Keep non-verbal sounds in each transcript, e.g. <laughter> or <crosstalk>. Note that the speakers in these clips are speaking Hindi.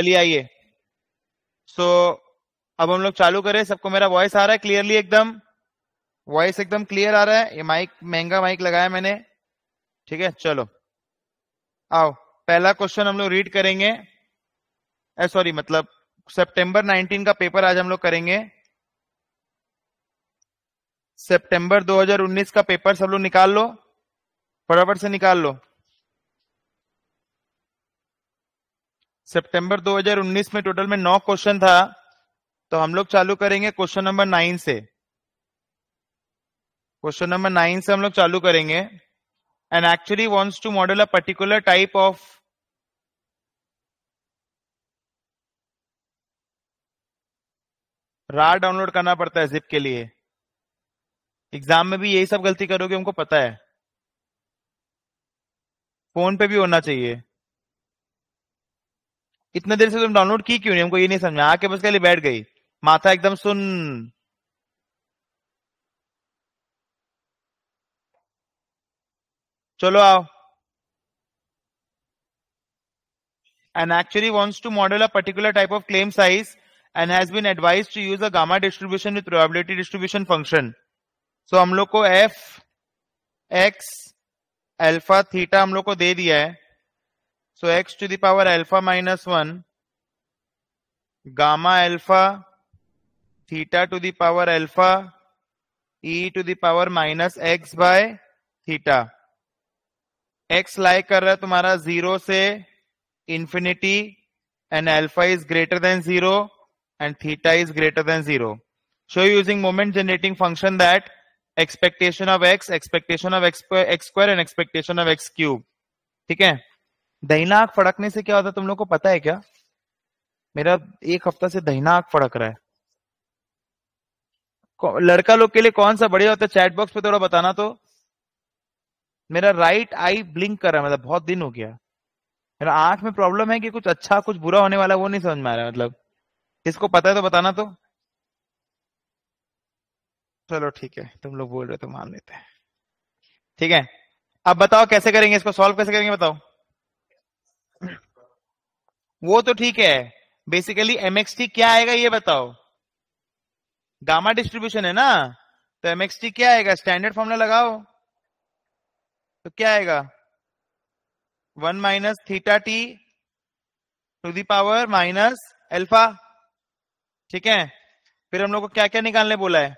चलिए आइए सो अब हम लोग चालू करें सबको मेरा वॉइस आ रहा है क्लियरली एकदम वॉइस एकदम क्लियर आ रहा है ये माइक महंगा माइक लगाया मैंने ठीक है चलो आओ पहला क्वेश्चन हम लोग रीड करेंगे सॉरी मतलब सितंबर 19 का पेपर आज हम लोग करेंगे सितंबर 2019 का पेपर सब लोग निकाल लो फटाफट से निकाल लो सितंबर 2019 में टोटल में नौ क्वेश्चन था तो हम लोग चालू करेंगे क्वेश्चन नंबर नाइन से क्वेश्चन नंबर नाइन से हम लोग चालू करेंगे and actually wants to model a particular type of रा डाउनलोड करना पड़ता है जिप के लिए एग्जाम में भी यही सब गलती करोगे उनको पता है फोन पे भी होना चाहिए इतने देर से तुम डाउनलोड की क्यों नहीं हमको ये नहीं समझा आके बस कहली बैठ गई माथा एकदम सुन चलो आओ and actually wants to model a particular type of claim size and has been advised to use a gamma distribution with probability distribution function so हम लोग को एफ एक्स एल्फा थीटा हम लोग को दे दिया है So x to the power alpha minus 1 gamma alpha theta to the power alpha e to the power minus x by theta. X लाई कर रहा है zero se infinity and alpha is greater than zero and theta is greater than zero. show using moment generating function that expectation of x, expectation of x x square and expectation of x cube. ठीक है दहीना आग फड़कने से क्या होता है तुम लोग को पता है क्या मेरा एक हफ्ता से दहीना आग फड़क रहा है लड़का लोग के लिए कौन सा बढ़िया होता है चैट बॉक्स पे थोड़ा बताना तो मेरा राइट आई ब्लिंक कर रहा है मतलब बहुत दिन हो गया मेरा आंख में प्रॉब्लम है कि कुछ अच्छा कुछ बुरा होने वाला वो नहीं समझ में आ रहा मतलब किसको पता है तो बताना तो चलो ठीक है तुम लोग बोल रहे हो तो मान लेते हैं ठीक है अब बताओ कैसे करेंगे इसको सॉल्व कैसे करेंगे बताओ वो तो ठीक है बेसिकली एमएक्सटी क्या आएगा ये बताओ गामा डिस्ट्रीब्यूशन है ना तो एमएक्सटी क्या आएगा स्टैंडर्ड फॉर्मूला लगाओ तो क्या आएगा one minus theta t to the power minus alpha ठीक है फिर हम लोग को क्या क्या निकालने बोला है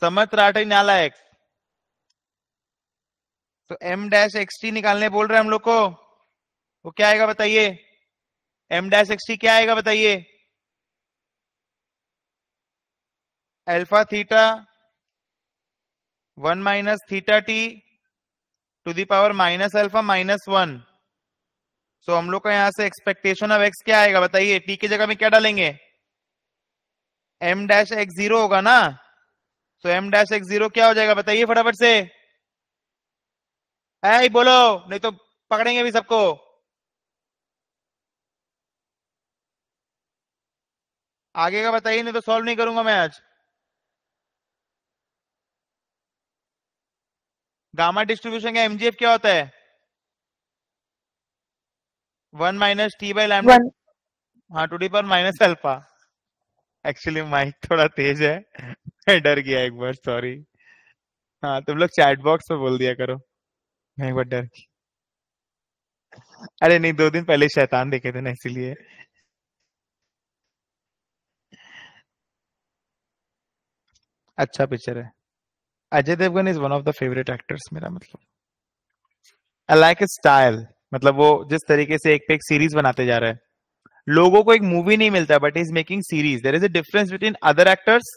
समत राट नाला एक्स तो एम डैश एक्स टी निकालने बोल रहे हैं हम लोग को वो क्या आएगा बताइए एम डैश एक्स टी क्या आएगा बताइए alpha theta one minus theta t to the power minus alpha minus one so हम लोग का यहां से एक्सपेक्टेशन ऑफ एक्स क्या आएगा बताइए टी की जगह में क्या डालेंगे एम डैश एक्स जीरो होगा ना so m dash x zero क्या हो जाएगा बताइए फटाफट से ऐ बोलो नहीं तो पकड़ेंगे भी सबको आगे का बताइए नहीं तो सॉल्व नहीं करूंगा मैं आज गामा डिस्ट्रीब्यूशन का एमजीएफ क्या होता है वन माइनस टी बाई लैम हाँ to the power minus alpha actually mike थोड़ा तेज है मैं डर गया एक बार सॉरी हाँ तुम लोग चैट बॉक्स में बोल दिया करो मैं एक बार डर गया अरे नहीं दो दिन पहले शैतान देखे थे ना इसीलिए अच्छा पिक्चर है Ajay Devgn is one of the favourite actors मेरा मतलब आई लाइक स्टाइल मतलब वो जिस तरीके से एक पे एक सीरीज बनाते जा रहे हैं लोगों को एक मूवी नहीं मिलता but is making series there is a difference between other actors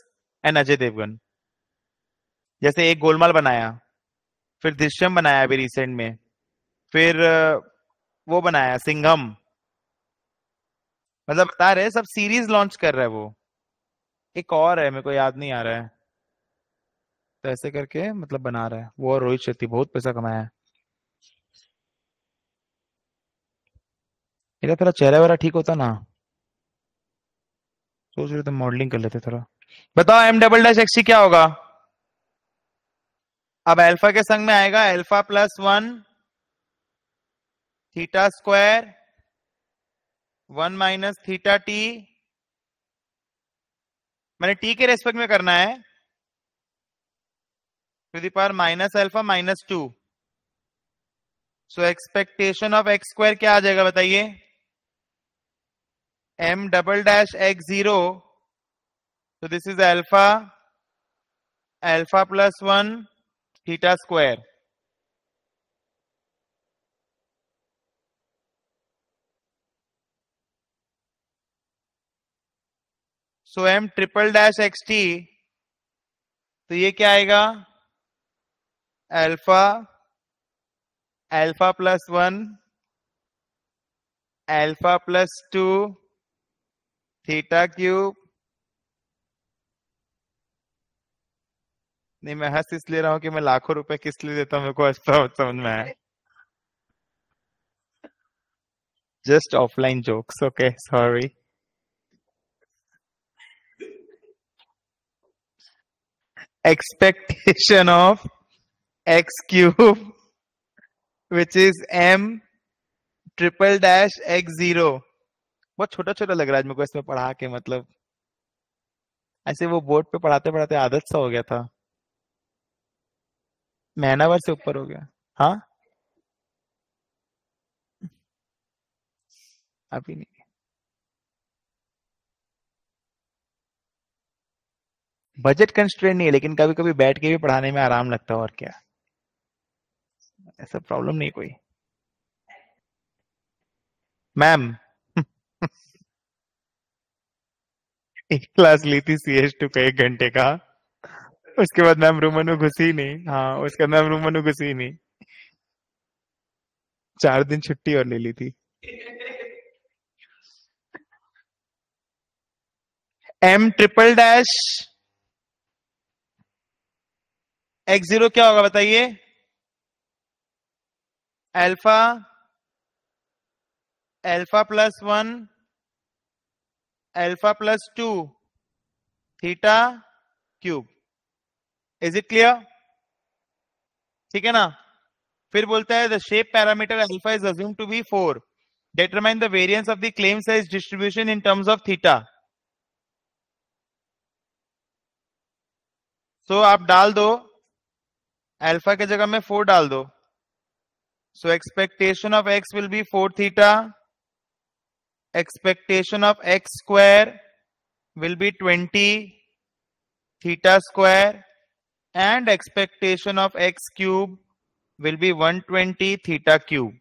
and Ajay Devgn जैसे एक गोलमाल बनाया फिर दृश्यम बनाया अभी रिसेंट में फिर वो बनाया सिंघम मतलब बता रहे सब सीरीज लॉन्च कर रहा है वो एक और है मेरे को याद नहीं आ रहा है तो ऐसे करके मतलब बना रहा है वो और रोहित शेट्टी बहुत पैसा कमाया है मेरा थोड़ा चेहरा वेरा ठीक होता ना सोच रहे थे मॉडलिंग कर लेते थोड़ा बताओ एम डबल डैश एक्सी क्या होगा अब अल्फा के संग में आएगा alpha plus one theta square one minus theta t मैंने टी के रेस्पेक्ट में करना है to the power minus alpha minus two so expectation of x square क्या आ जाएगा बताइए m double dash x zero तो this is alpha alpha plus one theta square so m triple dash x t तो ये क्या आएगा alpha alpha plus one alpha plus two theta cube नहीं मैं हंस इसलिए रहा हूं कि मैं लाखों रुपए किस लिए देता हूं मेरे को अच्छा समझ में आया just offline jokes okay sorry expectation of x cube which is m triple dash x zero बहुत छोटा छोटा लग रहा है को इसमें पढ़ा के मतलब ऐसे वो बोर्ड पे पढ़ाते पढ़ाते आदत सा हो गया था महीनावर से ऊपर हो गया हाँ अभी नहीं बजट कंस्ट्रेंट नहीं है लेकिन कभी कभी बैठ के भी पढ़ाने में आराम लगता है और क्या ऐसा प्रॉब्लम नहीं कोई मैम <laughs> एक क्लास ली थी सी एच टू का एक घंटे का उसके बाद मैम रूमन में घुसी नहीं हाँ उसके बाद मैम रूमन में घुसी नहीं चार दिन छुट्टी और ले ली थी m triple dash x zero क्या होगा बताइए alpha alpha plus one alpha plus two theta cube is it clear ठीक है ना फिर बोलता है the shape parameter alpha is assumed to be four determine the variance of the claim size distribution in terms of theta so आप डाल दो अल्फा के जगह में फोर डाल दो So expectation of x will be 4 theta. Expectation of x square will be 20 theta square and expectation of x cube will be 120 theta cube.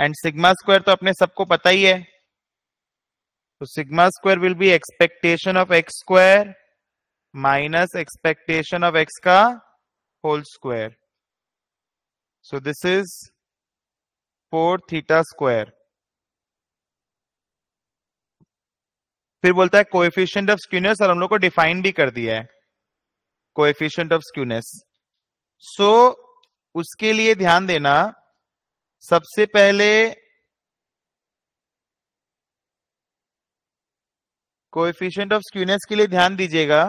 And sigma square तो अपने सबको पता ही है तो sigma square will be expectation of x square minus expectation of x का whole square So this is 4 theta square. फिर बोलता है कोएफिशिएंट ऑफ स्क्यूनेस और हम लोग को डिफाइन भी कर दिया है कोएफिशिएंट ऑफ स्क्यूनेस सो उसके लिए ध्यान देना सबसे पहले कोएफिशिएंट ऑफ स्क्यूनेस के लिए ध्यान दीजिएगा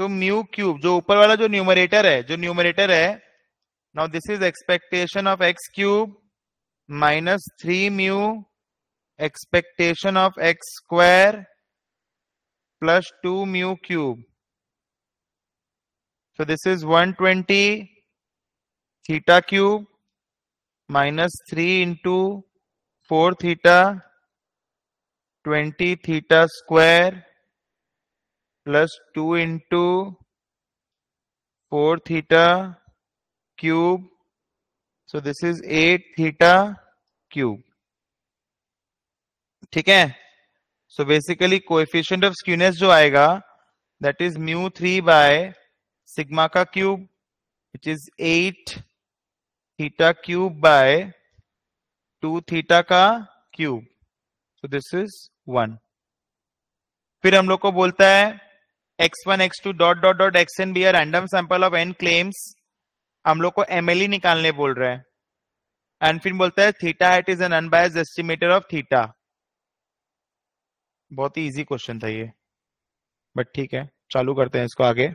सो म्यू क्यूब जो ऊपर वाला जो न्यूमरेटर है जो न्यूमरेटर है now this is expectation of x cube minus three mu expectation of x square plus two mu cube this is one 120 theta cube minus three into four theta twenty theta square plus two into four theta cube so this is eight theta cube ठीक है so basically coefficient of skewness जो आएगा that is mu three by sigma का cube it is eight theta cube by two theta का cube so this is one फिर हम लोग को बोलता है x1 x2 dot dot dot xn be random sample of n claims हम लोग को एम e निकालने बोल रहे हैं एंड फिर बोलता है theta hat is an unbiased estimator of theta बहुत ही इजी क्वेश्चन था ये बट ठीक है चालू करते हैं इसको आगे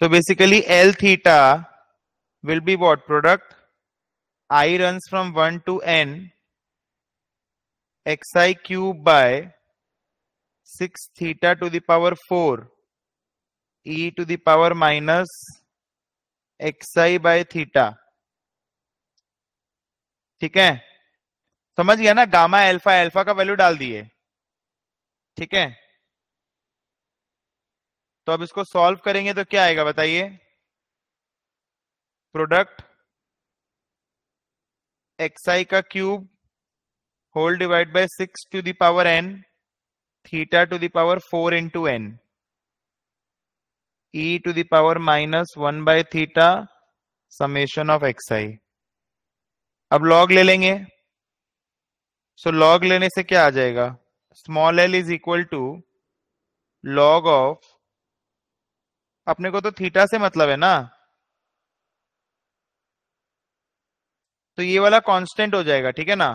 so basically l theta will be what product i runs from one to n x i cube by six theta to the power four e to the power minus x I by theta ठीक है समझ गया ना गामा एल्फा एल्फा का वैल्यू डाल दिए ठीक है तो अब इसको सॉल्व करेंगे तो क्या आएगा बताइए प्रोडक्ट एक्स आई का cube whole divide by six to power n theta to the power four to n e to the power minus one by theta summation of xi अब लॉग ले लेंगे सो so, लॉग लेने से क्या आ जाएगा small l is equal to log of अपने को तो थीटा से मतलब है ना तो ये वाला कांस्टेंट हो जाएगा ठीक है ना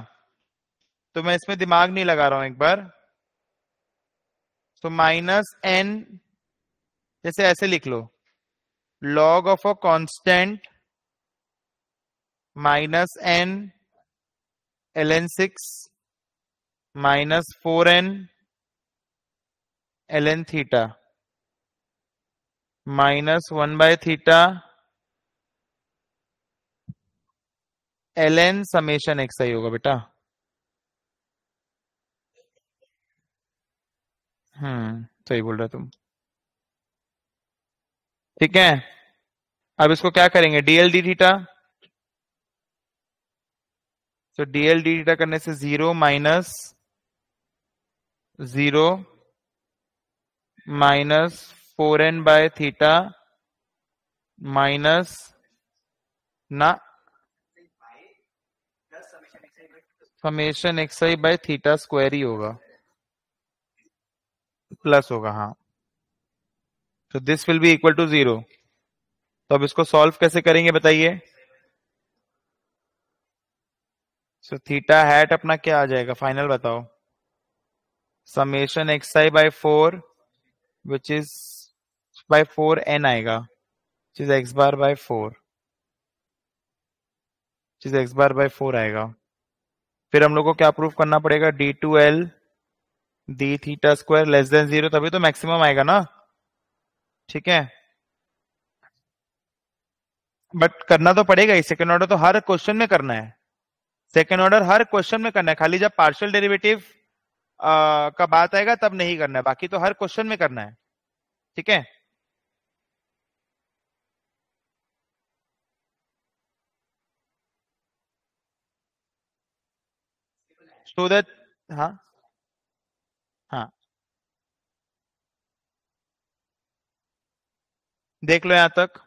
तो मैं इसमें दिमाग नहीं लगा रहा हूं एक बार सो माइनस एन जैसे ऐसे लिख लो log of a constant minus n l n six minus four n l n theta minus one by theta l n summation x i होगा बेटा हम्म सही बोल रहे तुम ठीक है अब इसको क्या करेंगे डीएल डी थीटा तो डीएल डी थीटा करने से zero minus zero minus four n by theta minus ना summation x I by theta square ही होगा प्लस होगा हाँ तो this will be equal to zero तो अब इसको सॉल्व कैसे करेंगे बताइए सो थीटा हैट अपना क्या आ जाएगा फाइनल बताओ summation x i by four which is by four n आएगा चीज एक्स बार बाय फोर चीज एक्स बार बाय फोर आएगा फिर हम लोग को क्या प्रूफ करना पड़ेगा d two l d theta square less than zero तभी तो मैक्सिमम आएगा ना ठीक है बट करना तो पड़ेगा ही सेकेंड ऑर्डर तो हर क्वेश्चन में करना है सेकेंड ऑर्डर हर क्वेश्चन में करना है खाली जब पार्शियल डेरिवेटिव का बात आएगा तब नहीं करना है बाकी तो हर क्वेश्चन में करना है ठीक है सो दैट हाँ देख लो यहां तक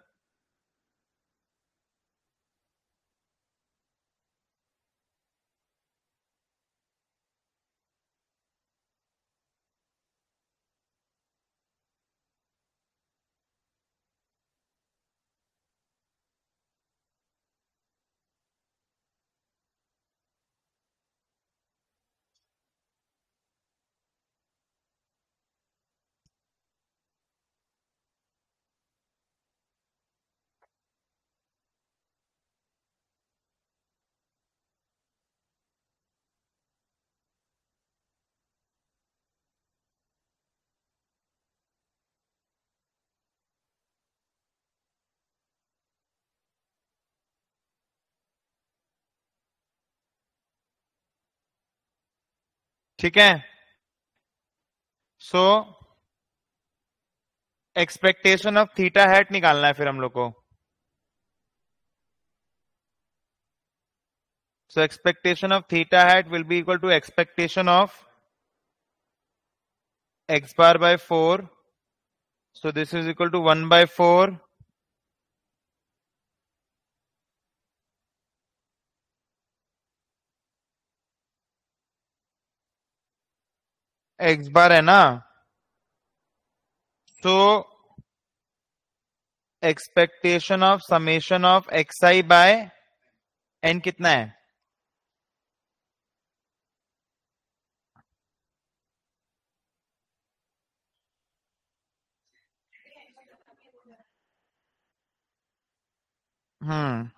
ठीक है so expectation of theta hat निकालना है फिर हम लोग को so expectation of theta hat will be equal to expectation of x bar by four so this is equal to one by four x bar है ना तो expectation of summation of x I by n कितना है hmm hmm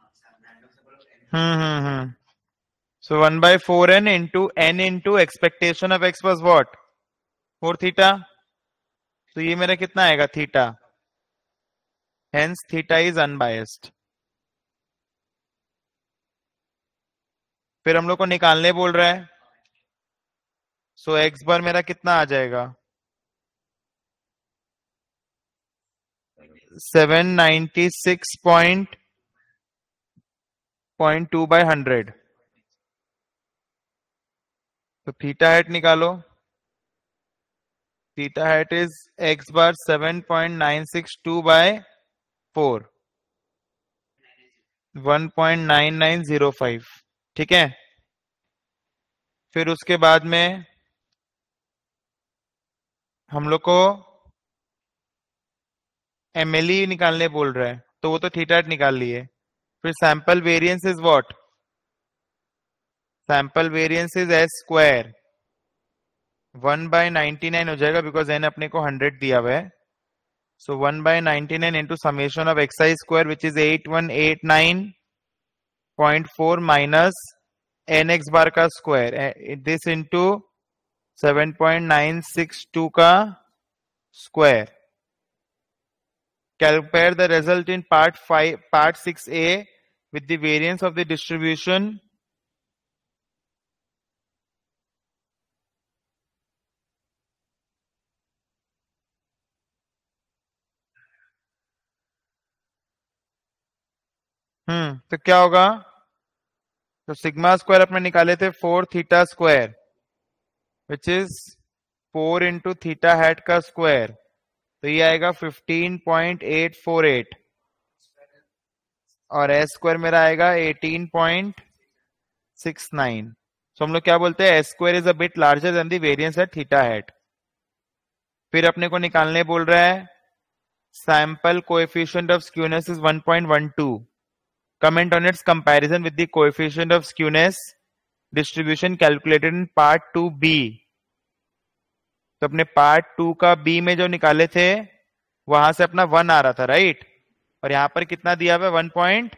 hmm hmm so one by four n into n into expectation of x was what four theta तो ये मेरा कितना आएगा theta hence theta is unbiased फिर हम लोग को निकालने बोल रहा है सो एक्स बार मेरा कितना आ जाएगा 796.2 बाय हंड्रेड तो थीटा हेट निकालो theta hat is x bar 7.962 by 4 1.9905 ठीक है फिर उसके बाद में हम लोग को एम e निकालने बोल रहा है तो वो तो थीटा निकाल लिए फिर sample variance is what sample variance is s square one by ninety nine हो जाएगा बिकॉज एन अपने को हंड्रेड दिया हुआ है so one by ninety nine into summation of x i square which is eight one eight nine point four minus n x bar का square this into seven point nine six two का square calculate the result in part five part six a with the variance of the distribution hmm तो क्या होगा तो सिग्मा स्क्वायर अपने निकाले थे four theta square which is four into theta hate का स्क्वायर तो ये आएगा fifteen point eight four eight और एस स्क्वायर मेरा आएगा eighteen point six nine so हम लोग क्या बोलते हैं s square is a bit larger than the variance है थीटा हेट फिर अपने को निकालने बोल रहा है sample coefficient of skewness is one one point two Comment on its comparison with the coefficient of skewness distribution calculated in part 2b. तो अपने पार्ट टू का बी में जो निकाले थे वहां से अपना वन आ रहा था राइट और यहां पर कितना दिया हुआ वन पॉइंट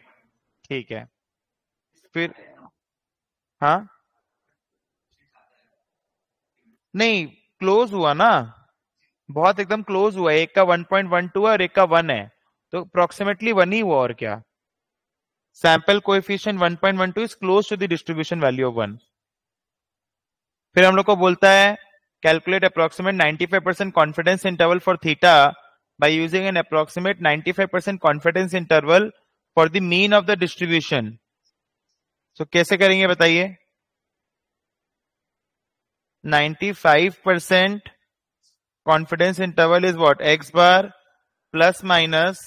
ठीक है फिर हाँ नहीं क्लोज हुआ ना बहुत एकदम क्लोज हुआ एक का वन पॉइंट टू है और एक का वन है तो अप्रोक्सीमेटली वन ही हुआ और क्या sample coefficient 1.12 is close to the distribution value of one फिर हम लोग को बोलता है calculate approximate 95 percent confidence interval for theta by using an approximate 95 percent confidence interval for the mean of the distribution so कैसे करेंगे बताइए 95 percent confidence interval is what x bar plus minus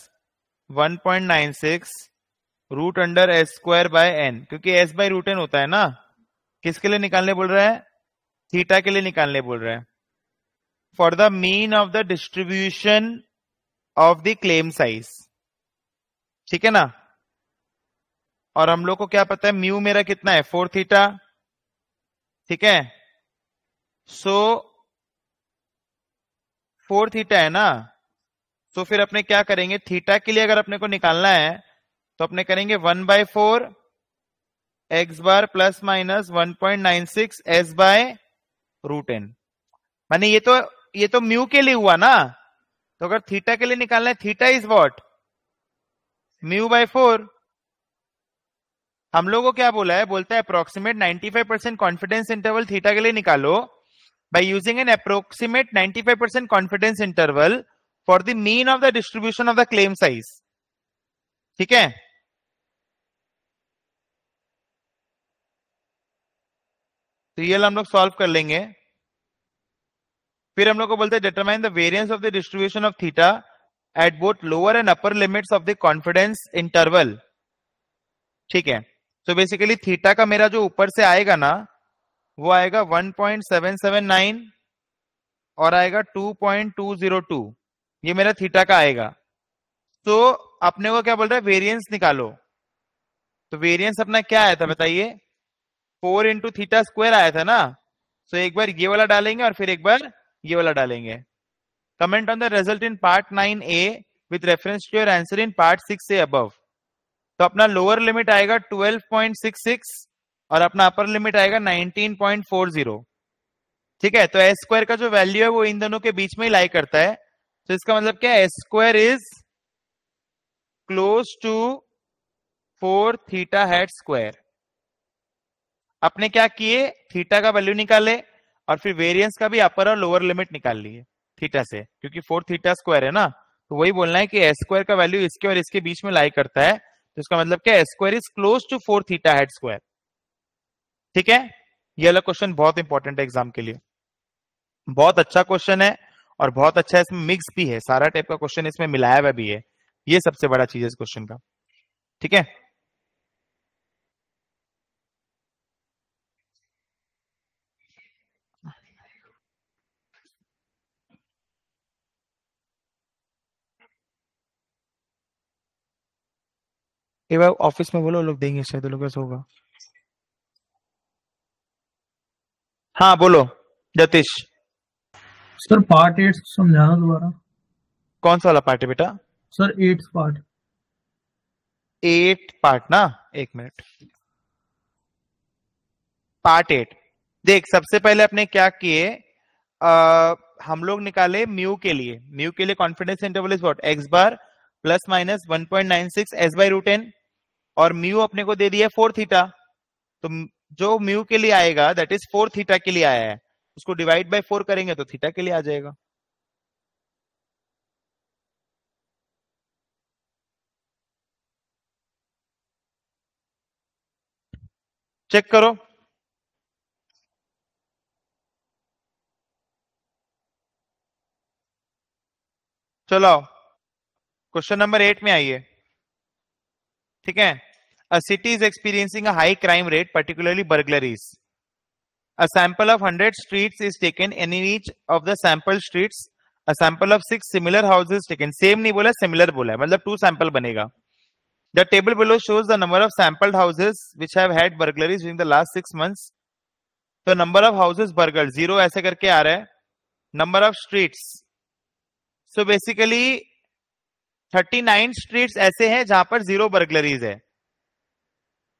1.96 root under s square by n क्योंकि एस बाय रूट एन होता है ना किसके लिए निकालने बोल रहा है थीटा के लिए निकालने बोल रहा है for the mean of the distribution of the claim size ठीक है ना और हम लोग को क्या पता है म्यू मेरा कितना है फोर थीटा ठीक है सो फोर थीटा है ना तो so, फिर अपने क्या करेंगे थीटा के लिए अगर अपने को निकालना है तो अपने करेंगे one by four x bar plus minus one point nine six s by root n माने ये तो ये तो म्यू के लिए हुआ ना तो अगर थीटा के लिए निकालना है theta is what mu by four हम लोगों को क्या बोला है बोलता है approximate 95 percent confidence interval theta के लिए निकालो by using an approximate 95 percent confidence interval for the mean of the distribution of the claim size ठीक है तो ये हम लोग सॉल्व कर लेंगे फिर हम लोग को बोलते हैं determine the variance of the distribution of theta at both lower and upper limits of the confidence interval ठीक है तो बेसिकली थीटा का मेरा जो ऊपर से आएगा ना वो आएगा 1.779 और आएगा 2.202 ये मेरा थीटा का आएगा तो अपने को क्या बोल रहा है वेरिएंस निकालो तो वेरिएंस अपना क्या आया था बताइए फोर इंटू थीटा स्क्वायर आया था ना सो तो so, एक बार ये वाला डालेंगे और फिर एक बार ये वाला डालेंगे comment on the result in part nine a with reference to your answer in part six a above तो अपना लोअर लिमिट आएगा 12.66 और अपना अपर लिमिट आएगा 19.40 ठीक है तो एस स्क्वायर का जो वैल्यू है वो इन दोनों के बीच में ही लाई करता है तो इसका मतलब क्या है s square is close to four theta hat square आपने क्या किए थीटा का वैल्यू निकाले और फिर वेरिएंस का भी अपर और लोअर लिमिट निकाल लिए थीटा से क्योंकि फोर थीटा स्क्वायर है ना तो वही बोलना है कि एस स्क्वायर का वैल्यू इसके और इसके बीच में लाई करता है तो इसका मतलब क्या s square is close to four theta hat square ठीक है ये अलग क्वेश्चन बहुत इंपॉर्टेंट है एग्जाम के लिए बहुत अच्छा क्वेश्चन है और बहुत अच्छा इसमें मिक्स भी है सारा टाइप का क्वेश्चन इसमें मिलाया हुआ भी है ये सबसे बड़ा चीज है इस क्वेश्चन का ठीक है एक बार ऑफिस में बोलो लोग देंगे शायद लोग ऐसा होगा हाँ बोलो जतीश सर पार्ट एट समझाना दोबारा कौन सा वाला पार्ट है बेटा sir eight part eight part ना एक मिनट पार्ट एट देख सबसे पहले अपने क्या किए हम लोग निकाले म्यू के लिए म्यू के लिए confidence interval is what x bar plus minus 1.96 s by root n और म्यू अपने को दे दिया फोर थीटा तो जो म्यू के लिए आएगा दैट इज फोर थीटा के लिए आया है उसको डिवाइड बाय फोर करेंगे तो थीटा के लिए आ जाएगा चेक करो चलो क्वेश्चन नंबर एट में आइए ठीक है A city is experiencing a high crime rate, particularly burglaries. A sample of 100 streets is taken in each of the sample streets, a sample of six similar houses taken. Same nahi bola similar bola matlab two sample banega The table below shows the number of sampled houses which have had burglaries during the last 6 months. The number of houses burgled zero aise karke aa raha hai Number of streets. So basically 39 streets aise hain jahan par zero burglaries hai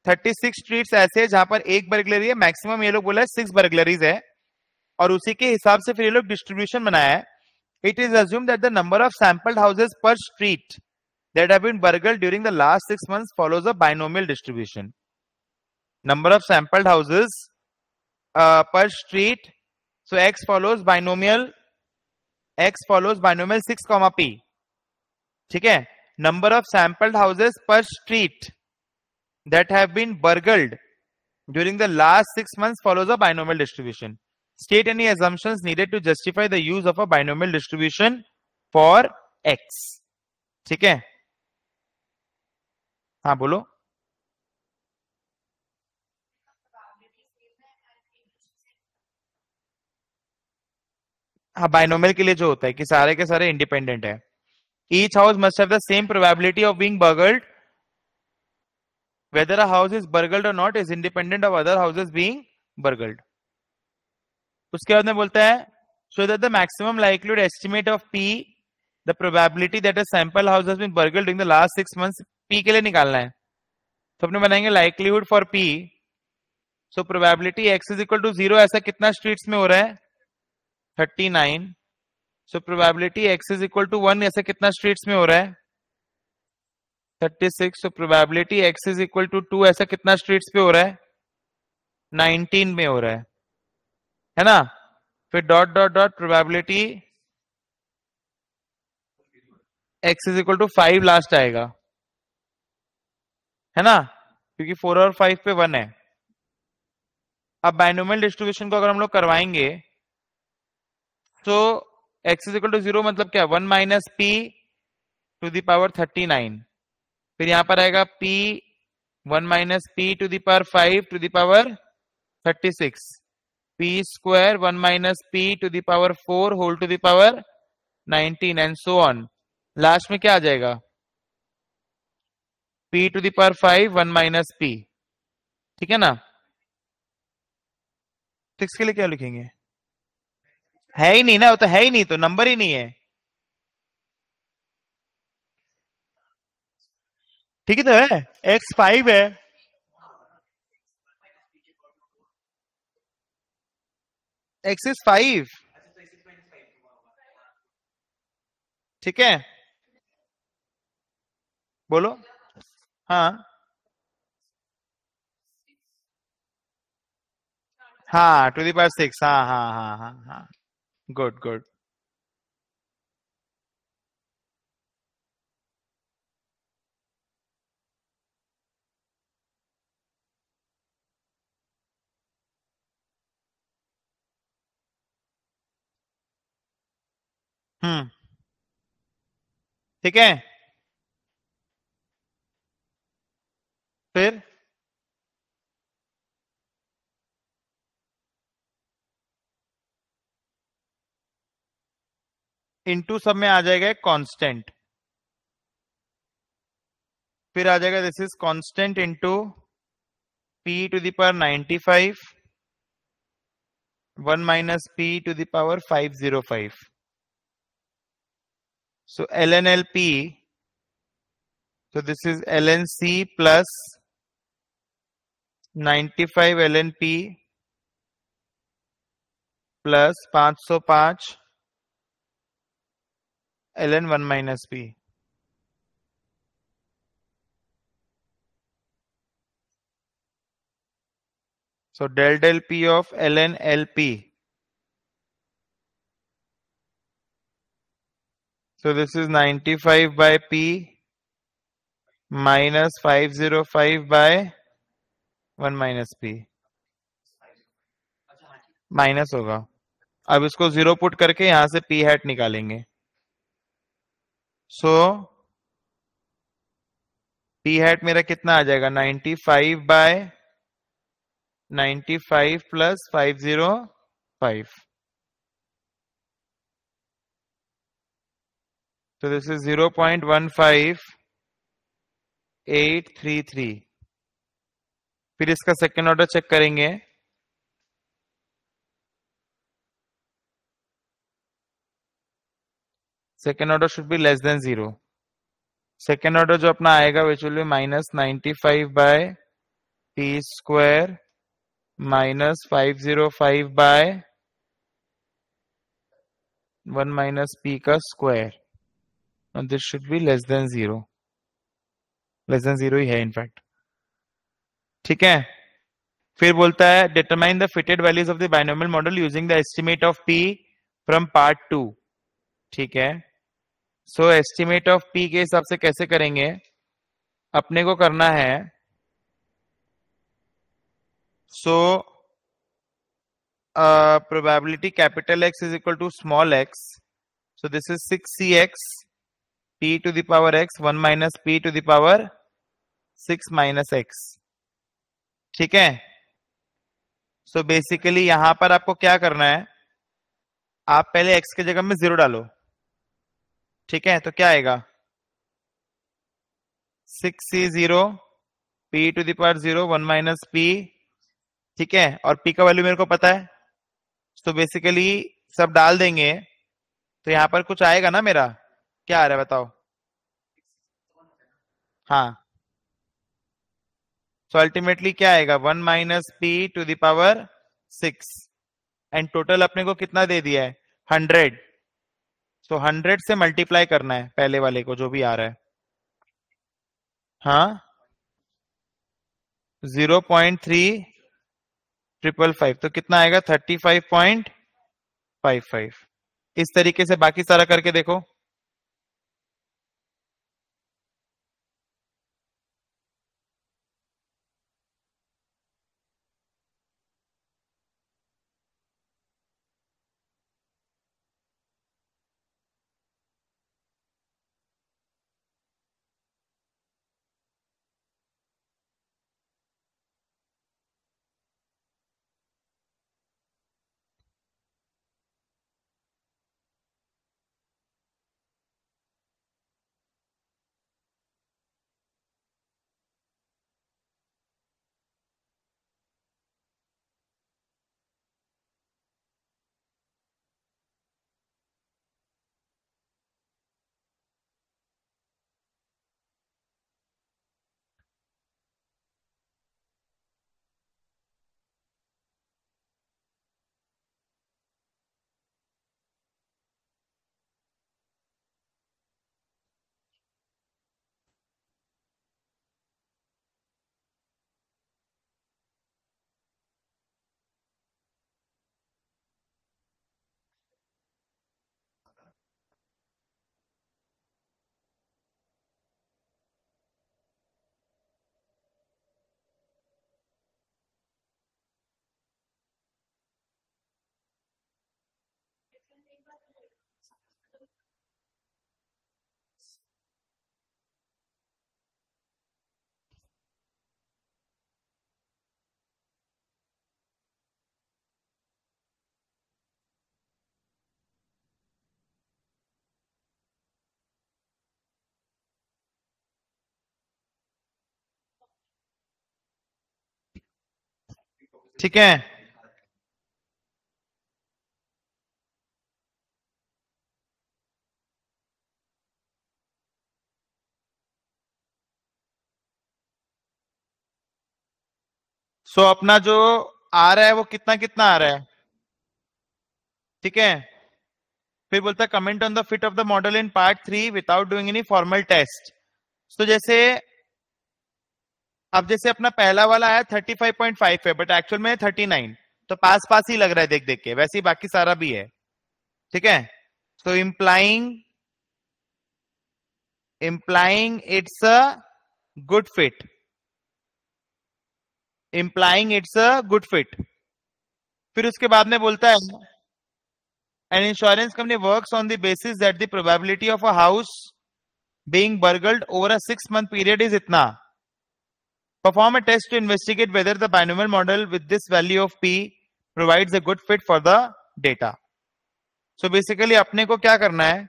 thirty six streets ऐसे है जहां पर एक बर्गलरी है मैक्सिमम ये लोग बोला है सिक्स बर्गलरीज है और उसी के हिसाब से फिर ये लोग डिस्ट्रीब्यूशन बनाया है it is assumed that the number of sampled houses per street that have been burgle during the last six month follows a binomial distribution number of sampled houses per street so x follows binomial x follows binomial six comma p ठीक है number of sampled houses per street that have been burgled during the last 6 months follows a binomial distribution. State any assumptions needed to justify the use of a binomial distribution for x. theek hai ha bolo हाँ बाइनोमियल के लिए जो होता है कि सारे के सारे इंडिपेंडेंट है each house must have the same probability of being burgled whether a house is burgled or not is independent of other houses being burgled uske baad mein bolta hai so that the maximum likelihood estimate of p the probability that a sample house has been burgled during the last 6 months p ke liye nikalna hai to apne banayenge likelihood for p so probability x is equal to 0 aisa kitna streets mein ho raha hai 39 so probability x is equal to 1 aisa kitna streets mein ho raha hai thirty six probability x is equal to two ऐसा कितना स्ट्रीट पे हो रहा है नाइनटीन में हो रहा है है ना फिर dot dot dot probability x is equal to five last आएगा है ना क्योंकि फोर और फाइव पे वन है अब बाइनोमियल डिस्ट्रीब्यूशन को अगर हम लोग करवाएंगे तो x is equal to zero मतलब क्या one minus p to the power thirty nine फिर यहां पर आएगा p one minus p to the power five to the power thirty six p square one minus p to the power four whole to the power nineteen and so on last में क्या आ जाएगा p to the power five one minus p ठीक है ना सिक्स के लिए क्या लिखेंगे है ही नहीं ना वो तो है ही नहीं तो नंबर ही नहीं है ठीक है एक्स तो फाइव है एक्स इज फाइव ठीक है बोलो हाँ हाँ टू दी पार सिक्स हाँ हाँ हाँ हाँ हाँ गुड गुड हम्म ठीक है फिर इनटू सब में आ जाएगा कांस्टेंट फिर आ जाएगा this is constant into p to the power ninety five one minus p to power five zero five So LNLP, so this is LNC plus 95 LNP plus 505 LN1 minus P. So del del P of LNLP. LP. So this is 95 by P minus 505 by 1 minus p minus होगा अब इसको जीरो पुट करके यहां से पी हैट निकालेंगे सो पी हैट मेरा कितना आ जाएगा 95 five by ninety five plus five zero five So this is 0.15833. फिर इसका सेकेंड ऑर्डर चेक करेंगे second order should be less than zero second order जो अपना आएगा which will be minus ninety five by t square minus five zero five by one minus p का square Now this should be less than zero less than zero ही है इनफैक्ट ठीक है फिर बोलता है determine the fitted values of the binomial model using the estimate of p from part two ठीक है सो एस्टिमेट ऑफ पी के हिसाब से कैसे करेंगे अपने को करना है so probability capital x is equal to small x so this is six c x p to the power x 1 minus p to the power six minus x ठीक है सो so बेसिकली यहां पर आपको क्या करना है आप पहले x के जगह में जीरो डालो ठीक है तो क्या आएगा six C zero p to the power zero one minus p ठीक है और p का वैल्यू मेरे को पता है तो so बेसिकली सब डाल देंगे तो यहां पर कुछ आएगा ना मेरा क्या आ रहा है बताओ हाँ सो so अल्टीमेटली क्या आएगा one minus p to the power six and total अपने को कितना दे दिया है हंड्रेड सो हंड्रेड से मल्टीप्लाई करना है पहले वाले को जो भी आ रहा है हाँ zero point three triple five तो कितना आएगा thirty five point five five इस तरीके से बाकी सारा करके देखो ठीक है सो so, अपना जो आ रहा है वो कितना कितना आ रहा है ठीक है फिर बोलता है comment on the fit of the model in part three without doing any formal test तो जैसे अब जैसे अपना पहला वाला आया 35.5 है बट एक्चुअल में 39 तो पास पास ही लग रहा है देख देख के वैसे ही बाकी सारा भी है ठीक है so implying implying it's a good fit implying it's a good fit फिर उसके बाद में बोलता है an insurance company works on the basis that the probability of a house being burgled over a six month period is इतना Perform a test to investigate whether the binomial model with this value of p provides a good fit for the data. So basically अपने को क्या करना है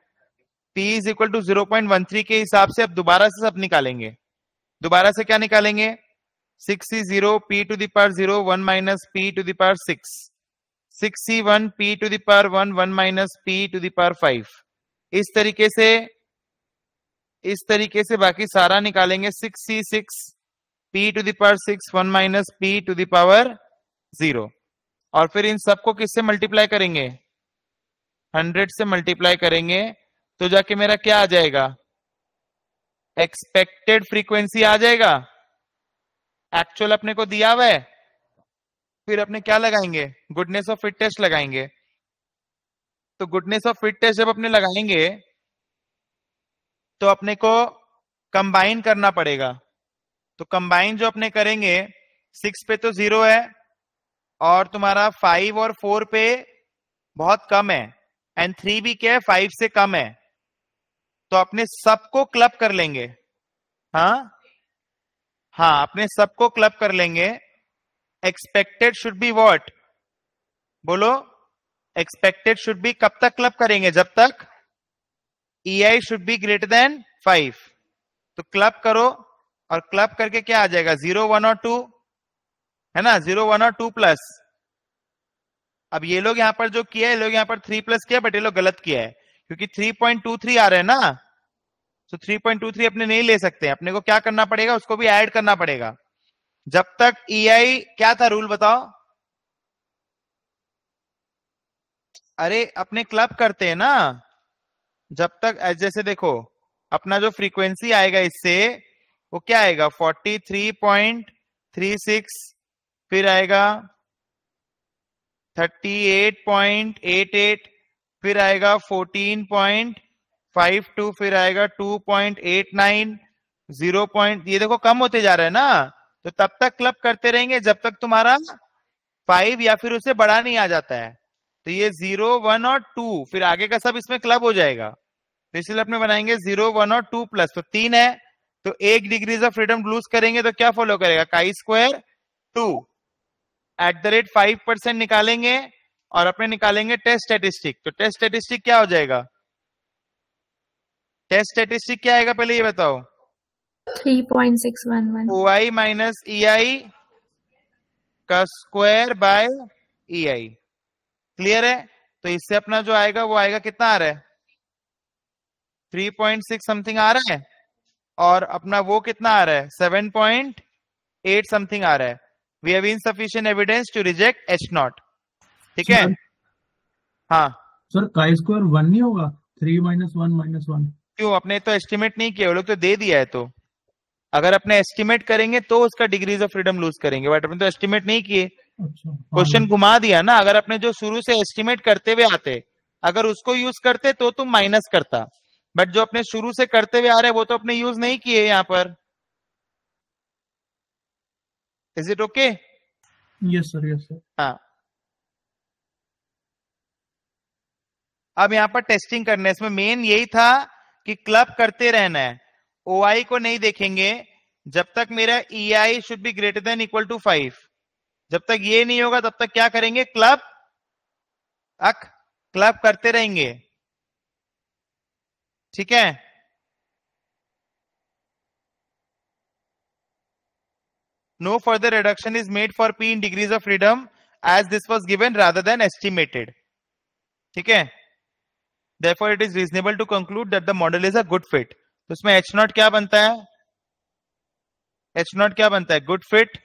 p is equal to 0.13 के हिसाब से अब दोबारा से सब निकालेंगे दोबारा से क्या निकालेंगे six C zero p to the power zero one minus p to the power six six C one p to the power one one minus p to the power five इस तरीके से इस तरीके से बाकी सारा निकालेंगे six C six p to the power six one minus p to the power zero और फिर इन सबको किससे मल्टीप्लाई करेंगे हंड्रेड से मल्टीप्लाई करेंगे तो जाके मेरा क्या आ जाएगा एक्सपेक्टेड फ्रीक्वेंसी आ जाएगा एक्चुअल अपने को दिया हुआ है फिर अपने क्या लगाएंगे गुडनेस ऑफ फिट टेस्ट लगाएंगे तो गुडनेस ऑफ फिट टेस्ट जब अपने लगाएंगे तो अपने को कंबाइन करना पड़ेगा तो कंबाइन जो अपने करेंगे सिक्स पे तो जीरो है और तुम्हारा फाइव और फोर पे बहुत कम है एंड थ्री भी क्या है फाइव से कम है तो अपने सबको क्लब कर लेंगे हाँ हाँ अपने सबको क्लब कर लेंगे एक्सपेक्टेड शुड बी वॉट बोलो एक्सपेक्टेड शुड बी कब तक क्लब करेंगे जब तक E I should be greater than five तो क्लब करो और क्लब करके क्या आ जाएगा जीरो वन और टू है ना जीरो वन और टू प्लस अब ये लोग यहाँ पर जो किया है लोग यहाँ पर थ्री प्लस किया बट ये लोग गलत किया है क्योंकि थ्री पॉइंट टू थ्री आ रहे हैं ना तो थ्री पॉइंट टू थ्री अपने नहीं ले सकते अपने को क्या करना पड़ेगा उसको भी एड करना पड़ेगा जब तक ई e आई क्या था रूल बताओ अरे अपने क्लब करते हैं ना जब तक जैसे देखो अपना जो फ्रीक्वेंसी आएगा इससे वो क्या आएगा forty three point three six फिर आएगा thirty eight point eight eight फिर आएगा फोर्टीन पॉइंट फाइव टू फिर आएगा two point eight nine zero point ये देखो कम होते जा रहे हैं ना तो तब तक क्लब करते रहेंगे जब तक तुम्हारा फाइव या फिर उसे बड़ा नहीं आ जाता है तो ये जीरो वन और टू फिर आगे का सब इसमें क्लब हो जाएगा तो इसलिए अपने बनाएंगे जीरो वन और टू प्लस तो तीन है तो एक डिग्रीज ऑफ फ्रीडम लूज करेंगे तो क्या फॉलो करेगा chi square two at the rate five percent निकालेंगे और अपने निकालेंगे टेस्ट स्टेटिस्टिक तो टेस्ट स्टेटिस्टिक क्या हो जाएगा टेस्ट स्टेटिस्टिक क्या आएगा पहले ये बताओ three point six one one O I minus E I का square by E I clear है तो इससे अपना जो आएगा वो आएगा कितना आ रहा है थ्री पॉइंट सिक्स समथिंग आ रहा है और अपना वो कितना आ रहा है सेवन पॉइंट एट समथिंग आ रहा है we have insufficient evidence to reject H naught ठीक है हाँ सर का स्क्वायर वन नहीं होगा three minus one minus one क्यों अपने तो एस्टिमेट नहीं किया लोग तो दे दिया है तो अगर अपने एस्टिमेट करेंगे तो उसका डिग्रीज ऑफ फ्रीडम लूज करेंगे बट अपने तो एस्टिमेट नहीं किए क्वेश्चन अच्छा, घुमा दिया ना अगर अपने जो शुरू से एस्टिमेट करते हुए आते अगर उसको यूज करते तो तुम तो माइनस करता बट जो अपने शुरू से करते हुए आ रहे हैं वो तो अपने यूज नहीं किए यहाँ पर is it okay yes sir yes sir हाँ अब यहाँ पर टेस्टिंग करना है इसमें मेन यही था कि क्लब करते रहना है ओ को नहीं देखेंगे जब तक मेरा E I should be greater than equal to five जब तक ये नहीं होगा तब तक क्या करेंगे क्लब अक क्लब करते रहेंगे ठीक है no further reduction is made for p in degrees of freedom as this was given rather than estimated ठीक है therefore it is reasonable to conclude that the model is a good fit तो इसमें h नॉट क्या बनता है h नॉट क्या बनता है गुड फिट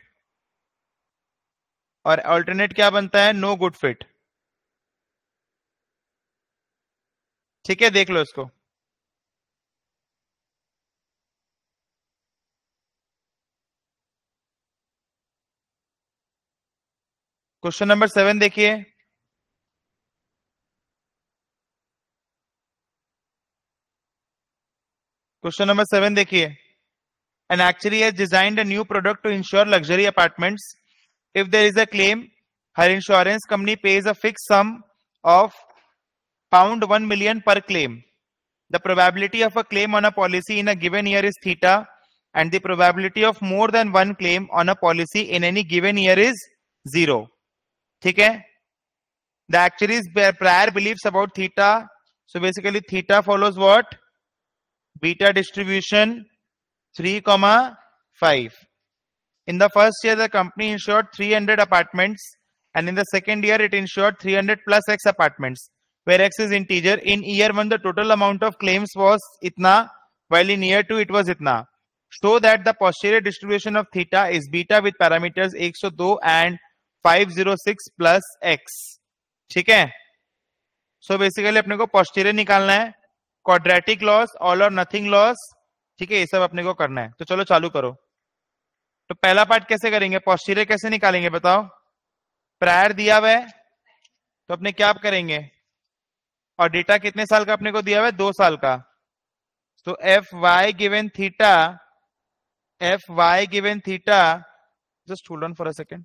और अल्टरनेट क्या बनता है नो गुड फिट ठीक है देख लो इसको क्वेश्चन नंबर सेवन देखिए क्वेश्चन नंबर सेवन देखिए an actually has designed a new product to insure luxury apartment if there is a claim her insurance company pays a fix sum of pound one million per claim the probability of a claim on a policy in a given year is theta and the probability of more than one claim on a policy in any given year is zero ठीक है the actually prior believe about theta so basically theta follows what beta distribution three comma five in the first year the company insured three hundred apartments and in the second year it insured three hundred plus x apartments where x is integer in year one the total amount of claims was इतना well in year two it was इतना show that the posterior distribution of theta is beta with parameters एक सौ दो and five zero six plus x ठीक है सो बेसिकली अपने को पॉस्टीरियर निकालना है क्वाड्रेटिक लॉस ऑल और नथिंग लॉस ठीक है ये सब अपने को करना है तो चलो चालू करो तो पहला पार्ट कैसे करेंगे पॉस्टीरियर कैसे निकालेंगे बताओ प्रायर दिया हुआ है तो अपने क्या आप करेंगे और डेटा कितने साल का अपने को दिया हुआ है दो साल का तो f y given theta f y given theta just hold on for a second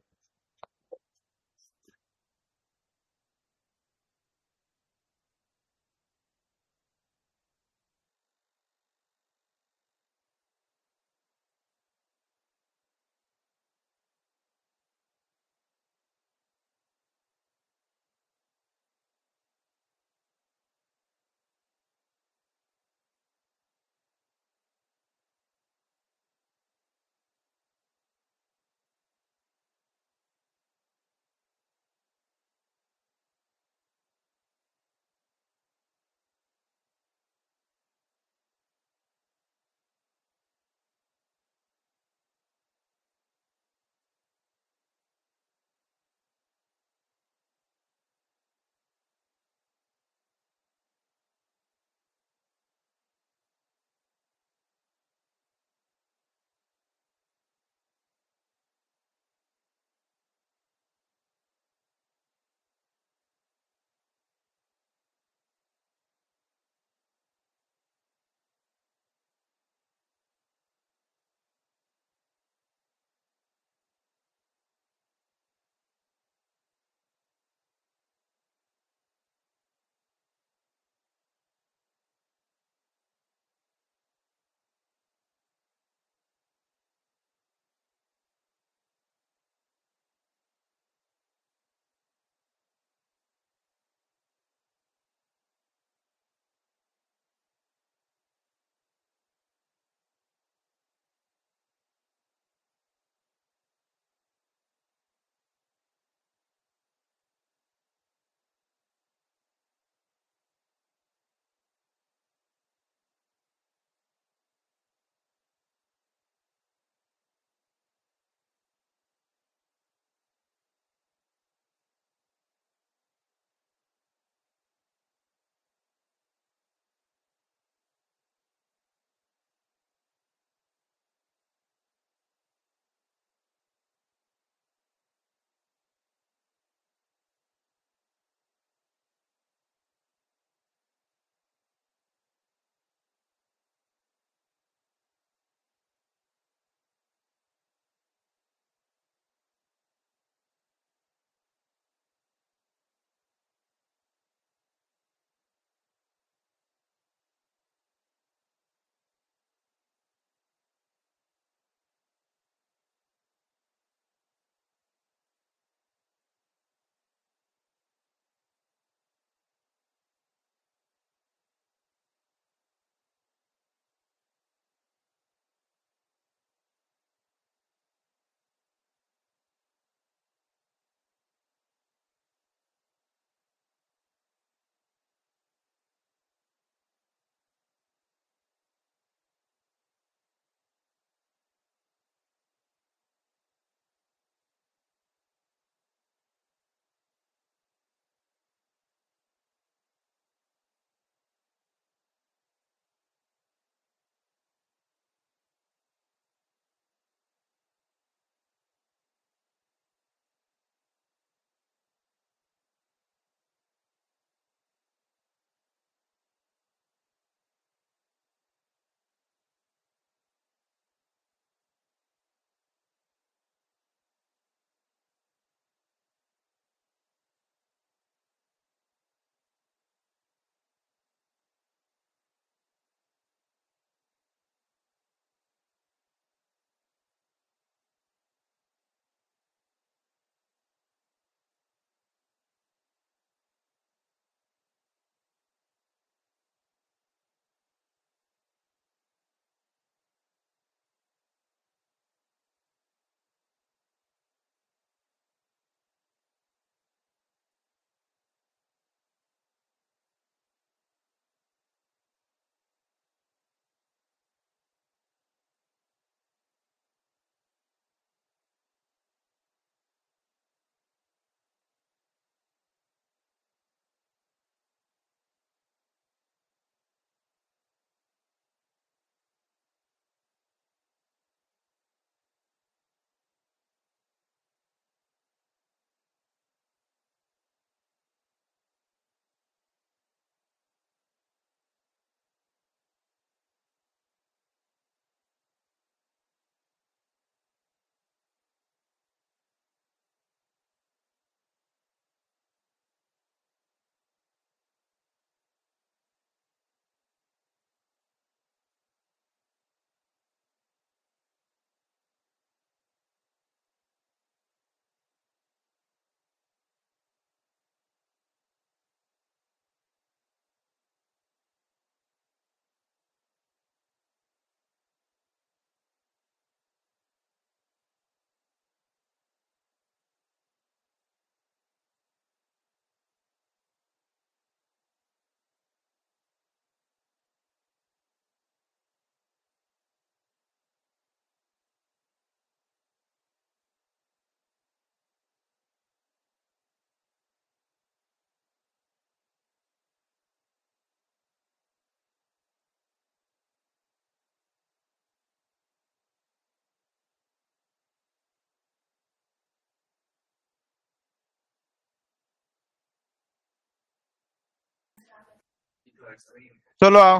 चलो आओ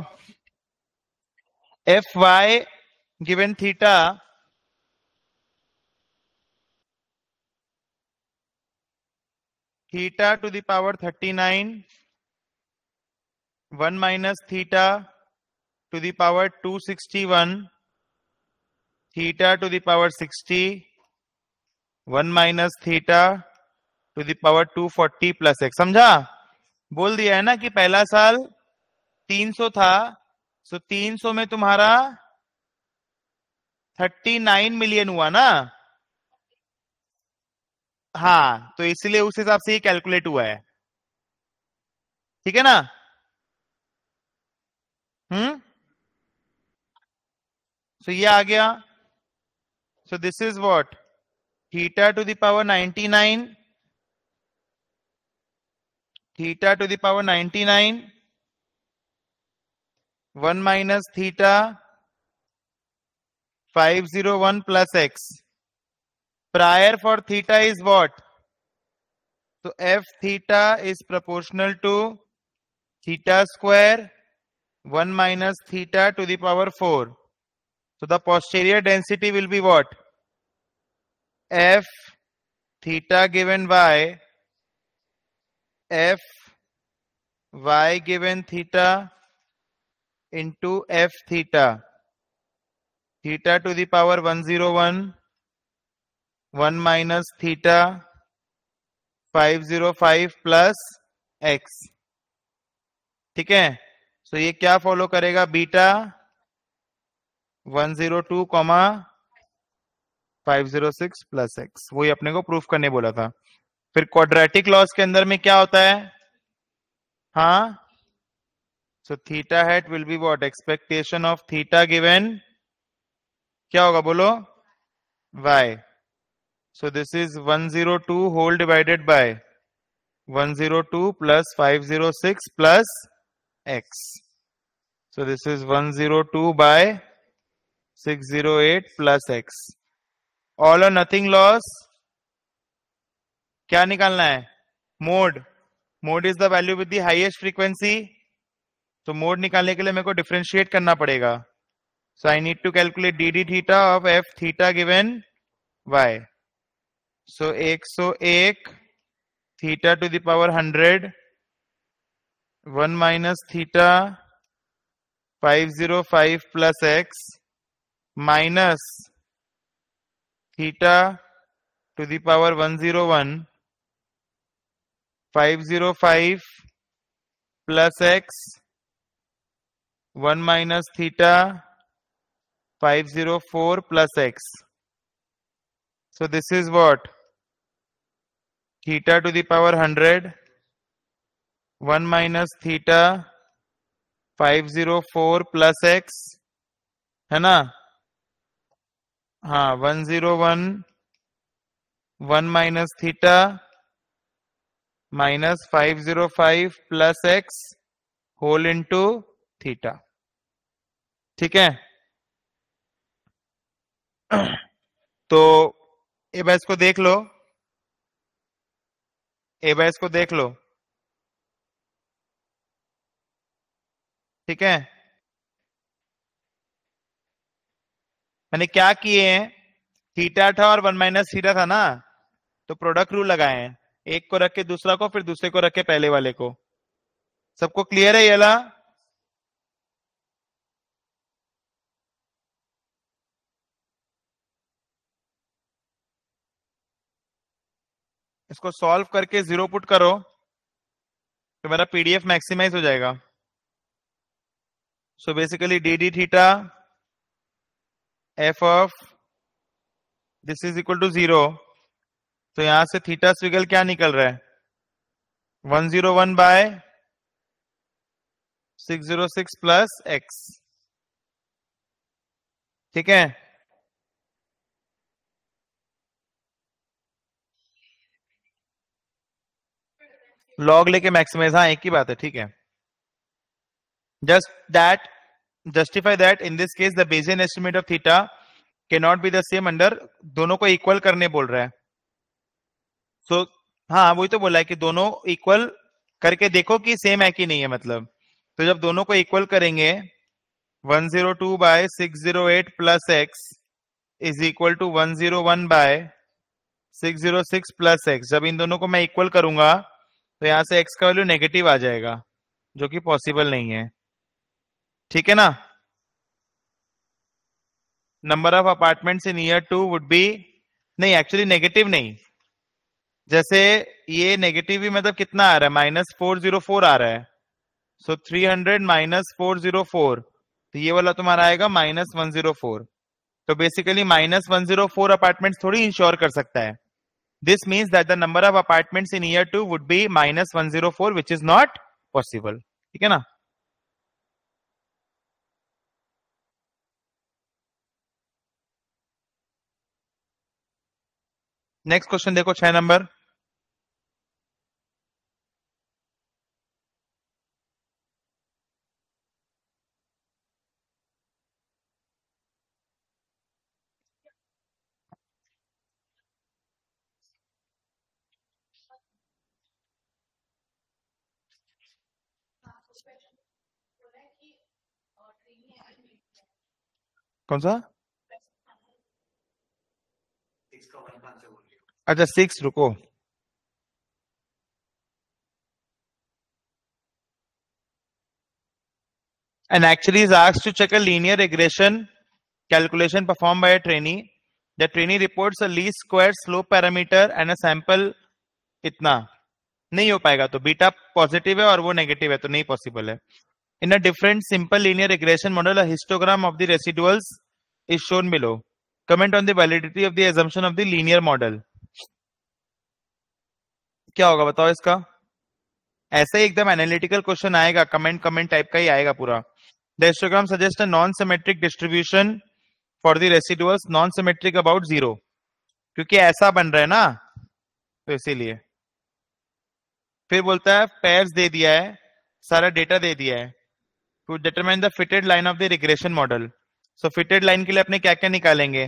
f y given theta theta to the power thirty nine one minus theta to the power two sixty one theta to the power sixty one minus theta to the power two forty plus x समझा बोल दिया है ना कि पहला साल 300 था सो so 300 में तुम्हारा 39 मिलियन हुआ ना हाँ तो इसलिए उस हिसाब से ये कैलकुलेट हुआ है ठीक है ना हम्म सो ये आ गया so this is what theta to the power 99 theta to the power 99 1 minus theta 501 plus x. Prior for theta is what? So f theta is proportional to theta square 1 minus theta to the power 4. So the posterior density will be what? F theta given y, F y given theta into f theta. Theta to the power 101 1 minus theta 505 plus x ठीक है सो ये क्या फॉलो करेगा बीटा 102 कॉमा प्लस एक्स वही अपने को प्रूफ करने बोला था फिर क्वाड्रेटिक लॉस के अंदर में क्या होता है हाँ so theta hat will be what expectation of theta given क्या होगा बोलो y so this is 102 whole divided by 102 plus 506 plus x so this is 102 by 608 plus x all or nothing loss क्या निकालना है mode mode is the value with the highest frequency तो मोड निकालने के लिए मेरे को डिफ्रेंशिएट करना पड़ेगा so I need to calculate d d theta of f theta given y so एक सो एक theta to the power hundred one minus theta five zero five plus x minus theta to the power one zero one five zero five plus x 1 minus theta 504 plus x. So this is what? Theta to the power 100 1 minus theta 504 plus x है ना हाँ 101 1 minus theta minus 505 plus x whole into theta. ठीक है तो ए बाय को देख लो ए बाय को देख लो ठीक है मैंने क्या किए हैं थीटा था और वन माइनस थीटा था ना तो प्रोडक्ट रूल लगाए हैं एक को रख के दूसरा को फिर दूसरे को रख के पहले वाले को सबको क्लियर है ये ला इसको सॉल्व करके जीरो पुट करो तो मेरा पीडीएफ मैक्सिमाइज हो जाएगा so basically d d theta f of this is equal to zero तो यहां से थीटा स्विगल क्या निकल रहा है one zero one by six zero six plus x ठीक है लॉग लेके मैक्सिमाइज हाँ एक ही बात है ठीक है just that justify that in this case the Bayesian estimate of theta के not be the same under दोनों को इक्वल करने बोल रहा है सो so, हाँ वही तो बोला है कि दोनों इक्वल करके देखो कि सेम है कि नहीं है मतलब तो जब दोनों को इक्वल करेंगे 102 zero two by six zero eight plus x is equal to one zero one by six zero six plus x जब इन दोनों को मैं इक्वल करूंगा तो यहाँ से एक्स का वैल्यू नेगेटिव आ जाएगा जो कि पॉसिबल नहीं है ठीक है ना number of apartment in year two would be नहीं एक्चुअली नेगेटिव नहीं जैसे ये नेगेटिव भी मतलब कितना आ रहा है माइनस फोर जीरो फोर आ रहा है so three hundred minus four zero four तो ये वाला तुम्हारा आएगा माइनस वन जीरो फोर तो basically minus one zero four apartment थोड़ी इंश्योर कर सकता है This means that the number of apartments in year 2 would be minus 104, which is not possible. theek hai na next question देखो छह नंबर कौन सा अच्छा six and actually is asked to check a linear regression calculation performed by a trainee. The trainee reports a least square slope parameter and a sample इतना नहीं हो पाएगा तो बीटा पॉजिटिव है और वो नेगेटिव है तो नहीं पॉसिबल है in a different simple linear regression model histogram of the residuals is shown below comment on the validity of the assumption of the linear model क्या होगा बताओ इसका ऐसा ही एकदम एनालिटिकल क्वेश्चन आएगा कमेंट कमेंट टाइप का ही आएगा पूरा the histogram suggest a non symmetric distribution for the residuals non symmetric about zero क्योंकि ऐसा बन रहा है ना तो इसीलिए फिर बोलता है पेयर्स दे दिया है सारा डेटा दे दिया है to determine the fitted line of the regression model so fitted line के लिए अपने क्या क्या निकालेंगे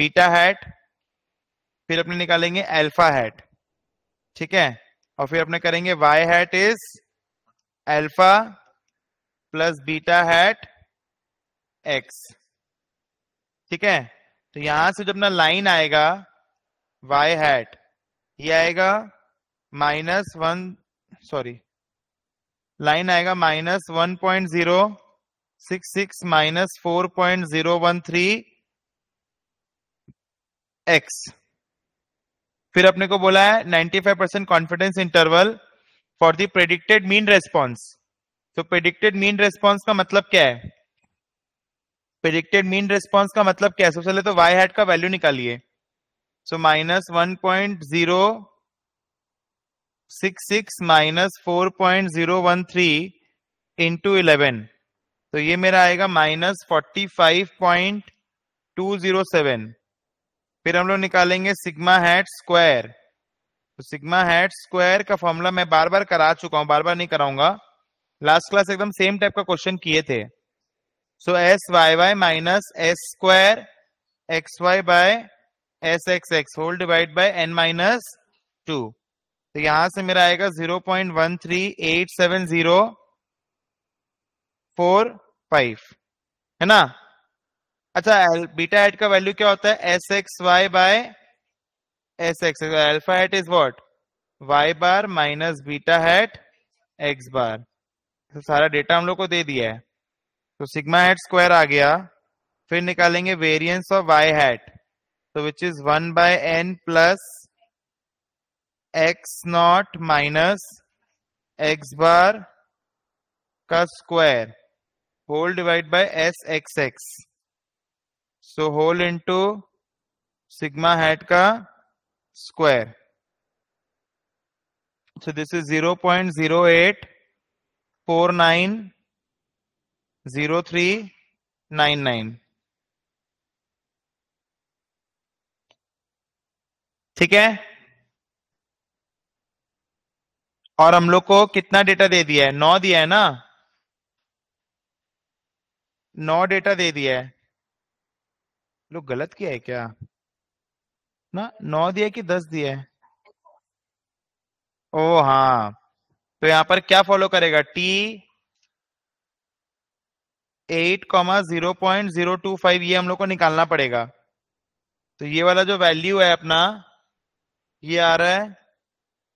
बीटा हैट फिर अपने निकालेंगे एल्फा हैट ठीक है और फिर अपने करेंगे y hat is alpha plus beta hat x ठीक है तो यहां से जो अपना लाइन आएगा वाई हैट ये आएगा माइनस वन सॉरी लाइन आएगा minus one point zero six six minus four point zero one three x फिर अपने को बोला है ninety five percent confidence interval for the predicted mean response तो प्रेडिक्टेड मीन रेस्पॉन्स का मतलब क्या है प्रेडिक्टेड मीन रेस्पॉन्स का मतलब क्या है सबसे पहले तो वाई हैट का वैल्यू निकालिए so minus one point zero six six minus four point zero one three into eleven तो ये मेरा आएगा minus forty five point two zero seven फिर हम लोग निकालेंगे सिग्मा हैट स्क्वायर तो सिग्मा हैट स्क्वायर का फॉर्मूला मैं बार बार करा चुका हूँ बार बार नहीं कराऊंगा लास्ट क्लास एकदम सेम टाइप का क्वेश्चन किए थे so S y y minus S square x y by S x x whole divide by n minus two तो यहां से मेरा आएगा zero point one three eight seven zero four five है ना अच्छा बीटा हेट का वैल्यू क्या होता है S x y by S x alpha hat is what y bar minus beta hat x bar तो सारा डेटा हम लोग को दे दिया है तो सिग्मा हेट स्क्वायर आ गया फिर निकालेंगे वेरियंस ऑफ वाई हेट तो which is one by n plus x naught minus x bar का square whole divide by S x x so whole into sigma hat का square so this is zero point eight four nine zero three nine nine ठीक है और हम लोग को कितना डेटा दे दिया है नौ दिया है ना नौ डेटा दे दिया है लोग गलत किया है क्या ना नौ दिया कि दस दिया है ओ हाँ तो यहां पर क्या फॉलो करेगा t at comma zero point zero two five ये हम लोग को निकालना पड़ेगा तो ये वाला जो वैल्यू है अपना ये आ रहा है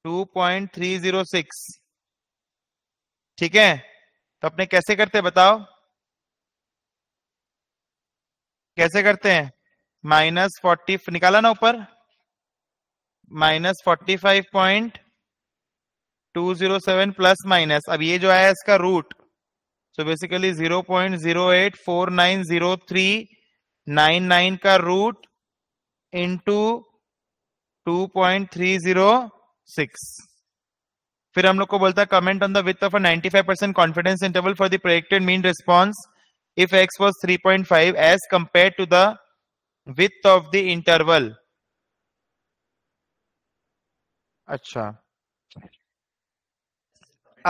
2.306 ठीक है तो अपने कैसे करते हैं बताओ कैसे करते हैं माइनस फोर्टी निकाला ना ऊपर minus forty five point two zero seven plus minus अब ये जो आया इसका root so basically zero point zero eight four nine zero three nine nine का root into two point three zero six फिर हम लोग को बोलता है comment on the width of ninety five percent confidence interval for the projected mean response was three point five as compare to the width of the interval अच्छा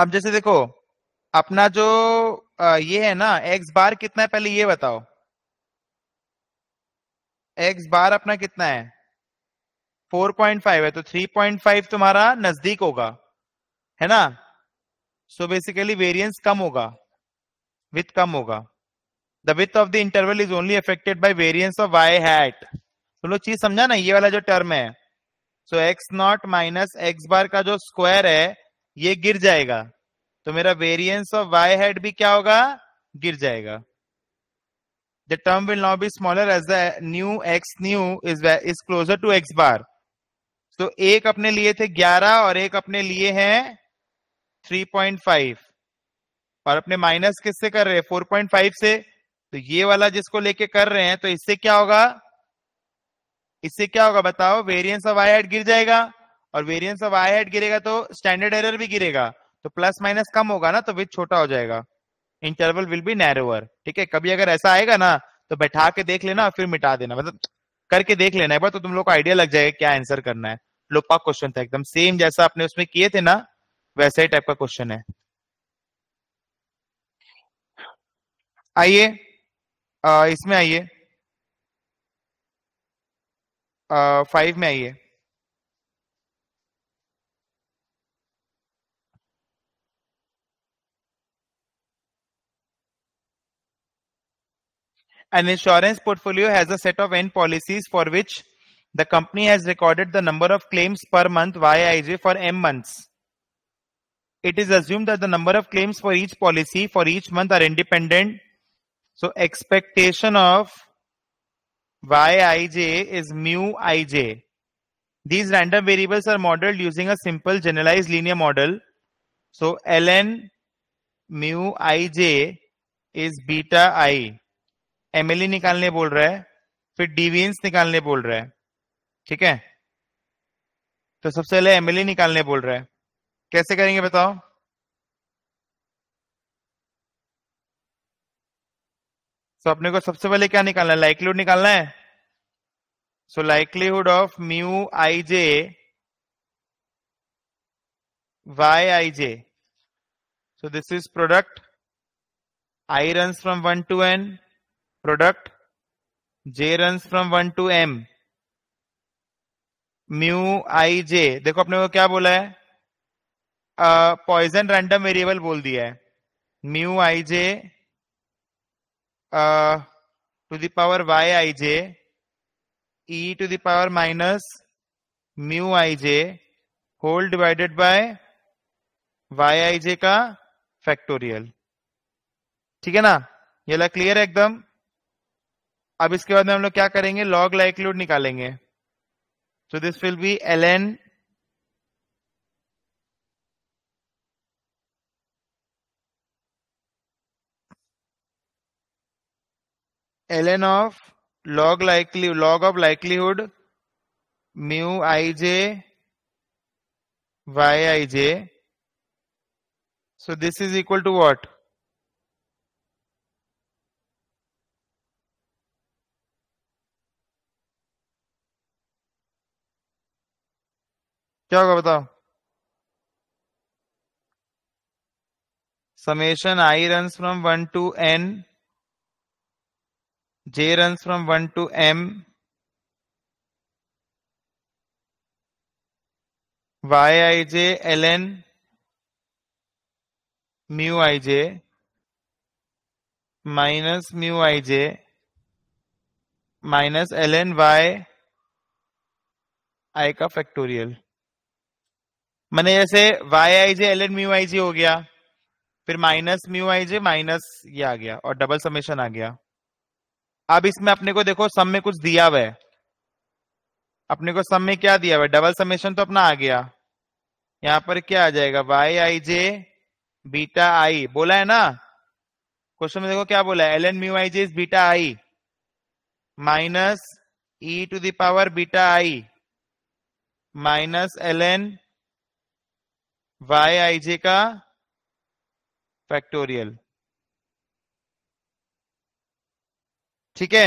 अब जैसे देखो अपना जो ये है ना एक्स बार कितना है पहले ये बताओ एक्स बार अपना कितना है 4.5 है तो 3.5 तुम्हारा नजदीक होगा है ना सो बेसिकली वेरियंस कम होगा विथ कम होगा the width of the interval is only affected by variance of y hat तो लोग चीज समझा ना ये वाला जो टर्म है so x naught minus x bar का जो स्क्वायर है ये गिर जाएगा तो मेरा वेरियंस ऑफ वाई हैट भी क्या होगा गिर जाएगा the term will now be smaller as the new x new is is closer to x bar तो एक अपने लिए थे 11 और एक अपने लिए हैं 3.5 और अपने माइनस किससे कर रहे हैं 4.5 से तो ये वाला जिसको लेके कर रहे हैं तो इससे क्या होगा इससे क्या होगा बताओ वेरियंस ऑफ आई हेड गिर जाएगा और वेरियंस ऑफ आई हेड गिरेगा तो स्टैंडर्ड एरर भी गिरेगा तो प्लस माइनस कम होगा ना तो विथ छोटा हो जाएगा इंटरवल विल बी नैरोवर ठीक है कभी अगर ऐसा आएगा ना तो बैठा के देख लेना और फिर मिटा देना मतलब करके देख लेना है बार तो तुम लोग को आइडिया लग जाएगा क्या आंसर करना है लोपा क्वेश्चन था एकदम सेम जैसा आपने उसमें किए थे ना वैसा ही टाइप का क्वेश्चन है आइए इसमें आइए फाइव में आइए An insurance portfolio has a set of N policies for which the company has recorded the number of claims per month YIJ for M months. It is assumed that the number of claims for each policy for each month are independent. So expectation of Yij is mu ij. These random variables are modeled using a simple generalized linear model. So ln mu ij is beta i. MLE निकालने बोल रहा है फिर डीवियंस निकालने बोल रहा है ठीक है तो सबसे पहले एमएलई निकालने बोल रहा है कैसे करेंगे बताओ तो अपने को सबसे पहले क्या निकालना है लाइकलीहुड निकालना है so likelihood of mu i j y i j so this is product i run from one to n product j runs from 1 to m mu i j देखो अपने को क्या बोला है पॉइजन रैंडम वेरिएबल बोल दिया है mu i j to the power y i j e to the power minus mu i j whole divided by y i j का फैक्टोरियल ठीक है ना ये क्लियर है एकदम अब इसके बाद में हम लोग क्या करेंगे लॉग लाइकलूड निकालेंगे so this will be l n l n of log likely log of likelihood mu i j y i j so this is equal to what क्या होगा बताओ summation i run from one to n j run from one to m y i j l n mu i j minus mu i j minus l n y i का फैक्टोरियल मैंने जैसे y i j l n mu i j हो गया फिर minus mu i j minus ये आ गया और डबल समेशन आ गया अब इसमें अपने को देखो सम में कुछ दिया हुआ है अपने को सम में क्या दिया हुआ है डबल समेशन तो अपना आ गया यहां पर क्या आ जाएगा वाई आई जे बीटा आई बोला है ना क्वेश्चन में देखो क्या बोला है l n mu i j is beta i minus e to the power beta i minus l n y i j का फैक्टोरियल ठीक है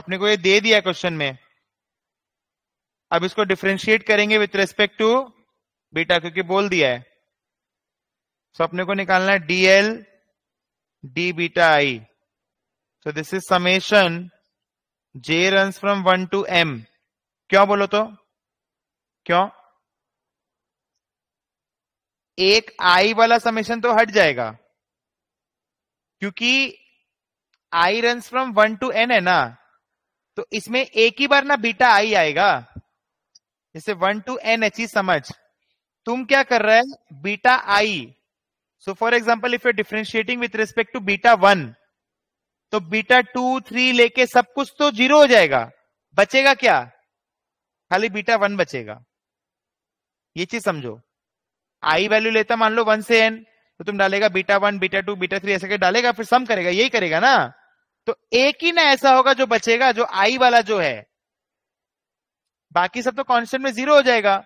अपने को ये दे दिया क्वेश्चन में अब इसको डिफ्रेंशिएट करेंगे विथ रेस्पेक्ट टू बीटा क्योंकि बोल दिया है सो तो so, अपने को निकालना है d l d beta i so this is summation j run from one to m क्यों बोलो तो क्यों एक आई वाला समेशन तो हट जाएगा क्योंकि i run from one to n है ना तो इसमें एक ही बार ना बीटा आई आएगा जैसे वन टू एन चीज समझ तुम क्या कर रहे हैं beta i so for example if you differentiating with respect to beta one तो बीटा टू थ्री लेके सब कुछ तो जीरो हो जाएगा बचेगा क्या खाली बीटा वन बचेगा ये चीज समझो आई वैल्यू लेता मान लो वन से एन तो तुम डालेगा beta one beta two beta three ऐसा डालेगा फिर सम करेगा यही करेगा ना तो एक ही ना ऐसा होगा जो बचेगा जो आई वाला जो है बाकी सब तो कॉन्स्टेंट में जीरो हो जाएगा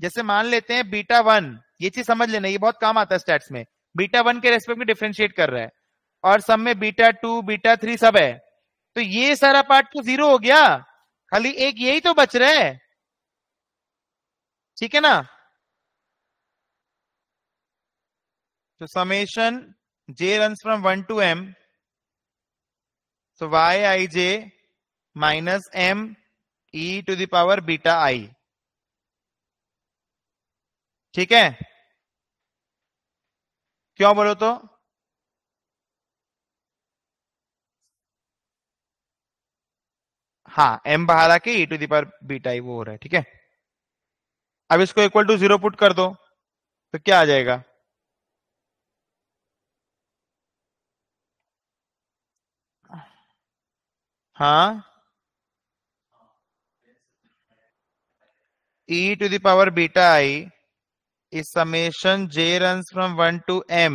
जैसे मान लेते हैं बीटा वन ये चीज समझ लेना ये बहुत काम आता है स्टैट्स में बीटा वन के रेस्पेक्ट में डिफ्रेंशिएट कर रहा है और सब में बीटा टू बीटा थ्री सब है तो ये सारा पार्ट तो जीरो हो गया खाली एक यही तो बच रहा है ठीक है ना So summation j runs from 1 to m. So yij minus m e to the power beta i. ठीक है क्यों बोलो तो हाँ m बाहर आके e to the power beta i वो हो रहा है ठीक है अब इसको इक्वल टू जीरो पुट कर दो तो क्या आ जाएगा हाँ e to the power beta i is summation j runs from 1 to m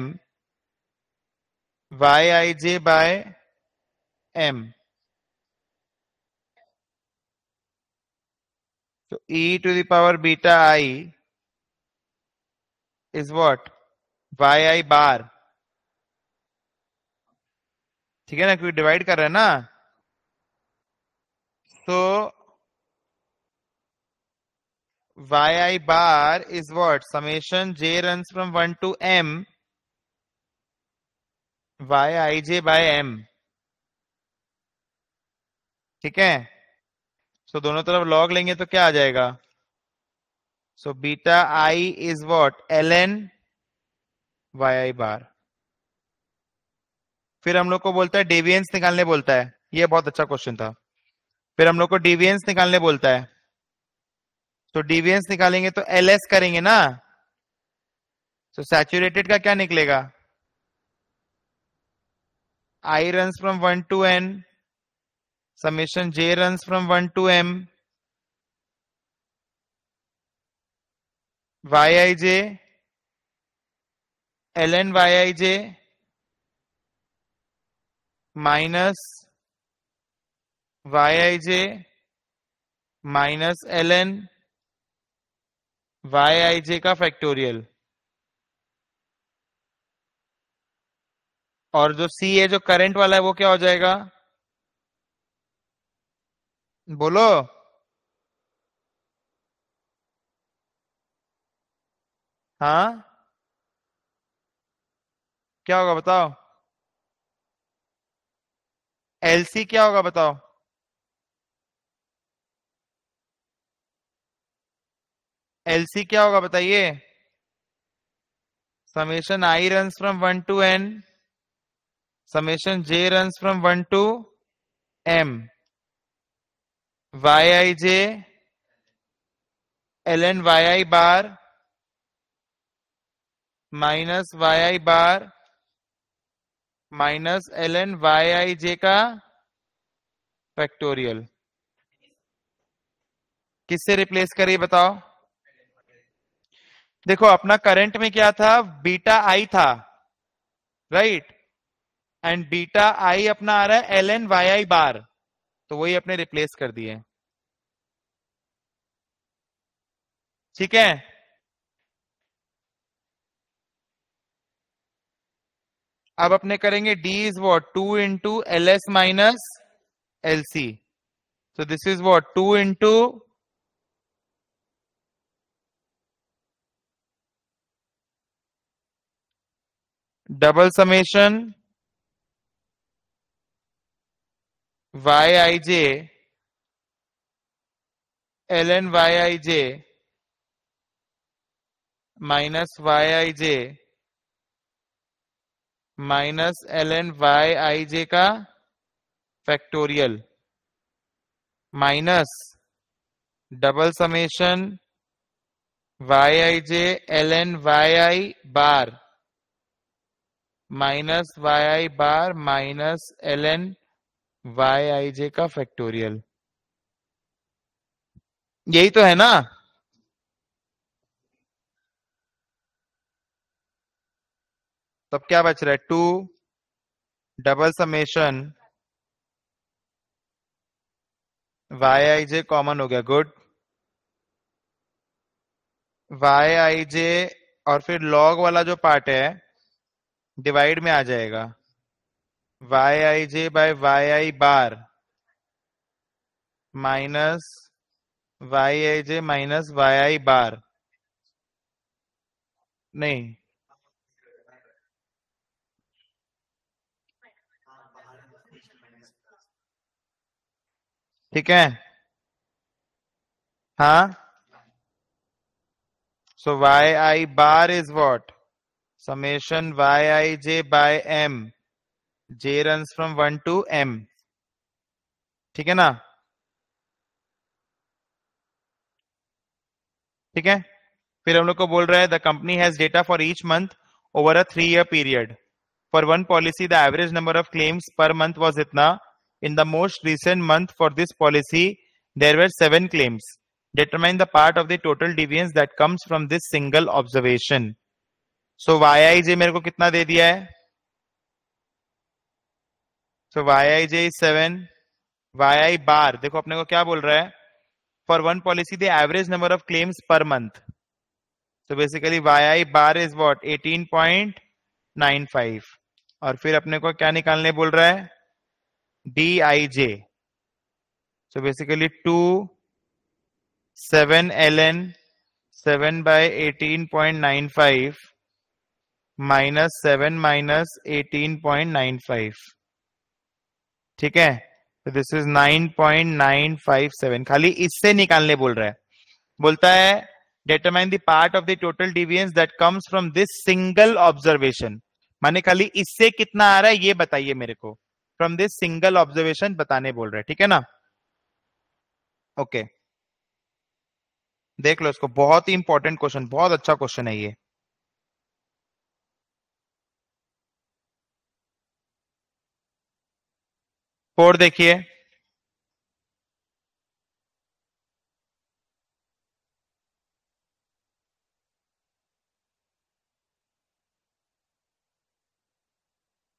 y i j by m so e to the power beta i is what y i bar theek hai na क्योंकि divide kar rahe hai na So yi bar is what? Summation j runs from 1 to m yij by m. ठीक है सो so, दोनों तरफ लॉग लेंगे तो क्या आ जाएगा so beta i is what l n y i bar फिर हम लोग को बोलता है डेवियंस निकालने बोलता है ये बहुत अच्छा क्वेश्चन था फिर हम लोग को डिवियंस निकालने बोलता है तो डिवियंस निकालेंगे तो एल एस करेंगे ना तो सैचुरेटेड का क्या निकलेगा i run from one to n summation j run from one to m y i j l n y i j minus y i j minus l n y i j का फैक्टोरियल और जो सी है जो करंट वाला है वो क्या हो जाएगा बोलो हाँ क्या होगा बताओ एलसी क्या होगा बताओ एलसी क्या होगा बताइए summation i run from one to n summation j run from one to m y i j l n y i bar minus y i bar minus l n y i j का फैक्टोरियल किससे रिप्लेस करिए बताओ देखो अपना करंट में क्या था बीटा आई था राइट एंड बीटा आई अपना आ रहा है l n y i bar तो वही अपने रिप्लेस कर दिए ठीक है अब अपने करेंगे d is what two into l s minus l c so this is what two into double summation y i j minus y i j minus l n y i j का factorial minus double summation y i j l n y i bar minus y i bar minus l n y i j का फैक्टोरियल यही तो है ना तब क्या बच रहा है two double summation y i j common हो गया गुड वाई आई जे और फिर लॉग वाला जो पार्ट है डिवाइड में आ जाएगा y i j by y i bar minus y i j minus y i bar नहीं ठीक है हा so y i bar is what summation yij by m j runs from 1 to m ठीक है ना ठीक है फिर हम लोग को बोल रहा है the company has data for each month over a three year period for one policy the average number of claims per month was इतना in the most recent month for this policy there were seven claims determine the part of the total deviance that comes from this single observation so y i j मेरे को कितना दे दिया है so y i j is seven Y i bar देखो अपने को क्या बोल रहा है for one policy the average number of claims per month so basically y i bar is what eighteen point nine five और फिर अपने को क्या निकालने बोल रहा है d i j so basically two seven l n seven by eighteen point nine five minus seven minus eighteen point nine five ठीक है तो this is nine point nine five seven खाली इससे निकालने बोल रहा है बोलता है determine the part of the total deviance that comes from this single observation माने खाली इससे कितना आ रहा है ये बताइए मेरे को फ्रॉम दिस सिंगल ऑब्जर्वेशन बताने बोल रहा है ठीक है ना ओके okay. देख लो इसको बहुत ही इंपॉर्टेंट क्वेश्चन बहुत अच्छा क्वेश्चन है ये कोड देखिए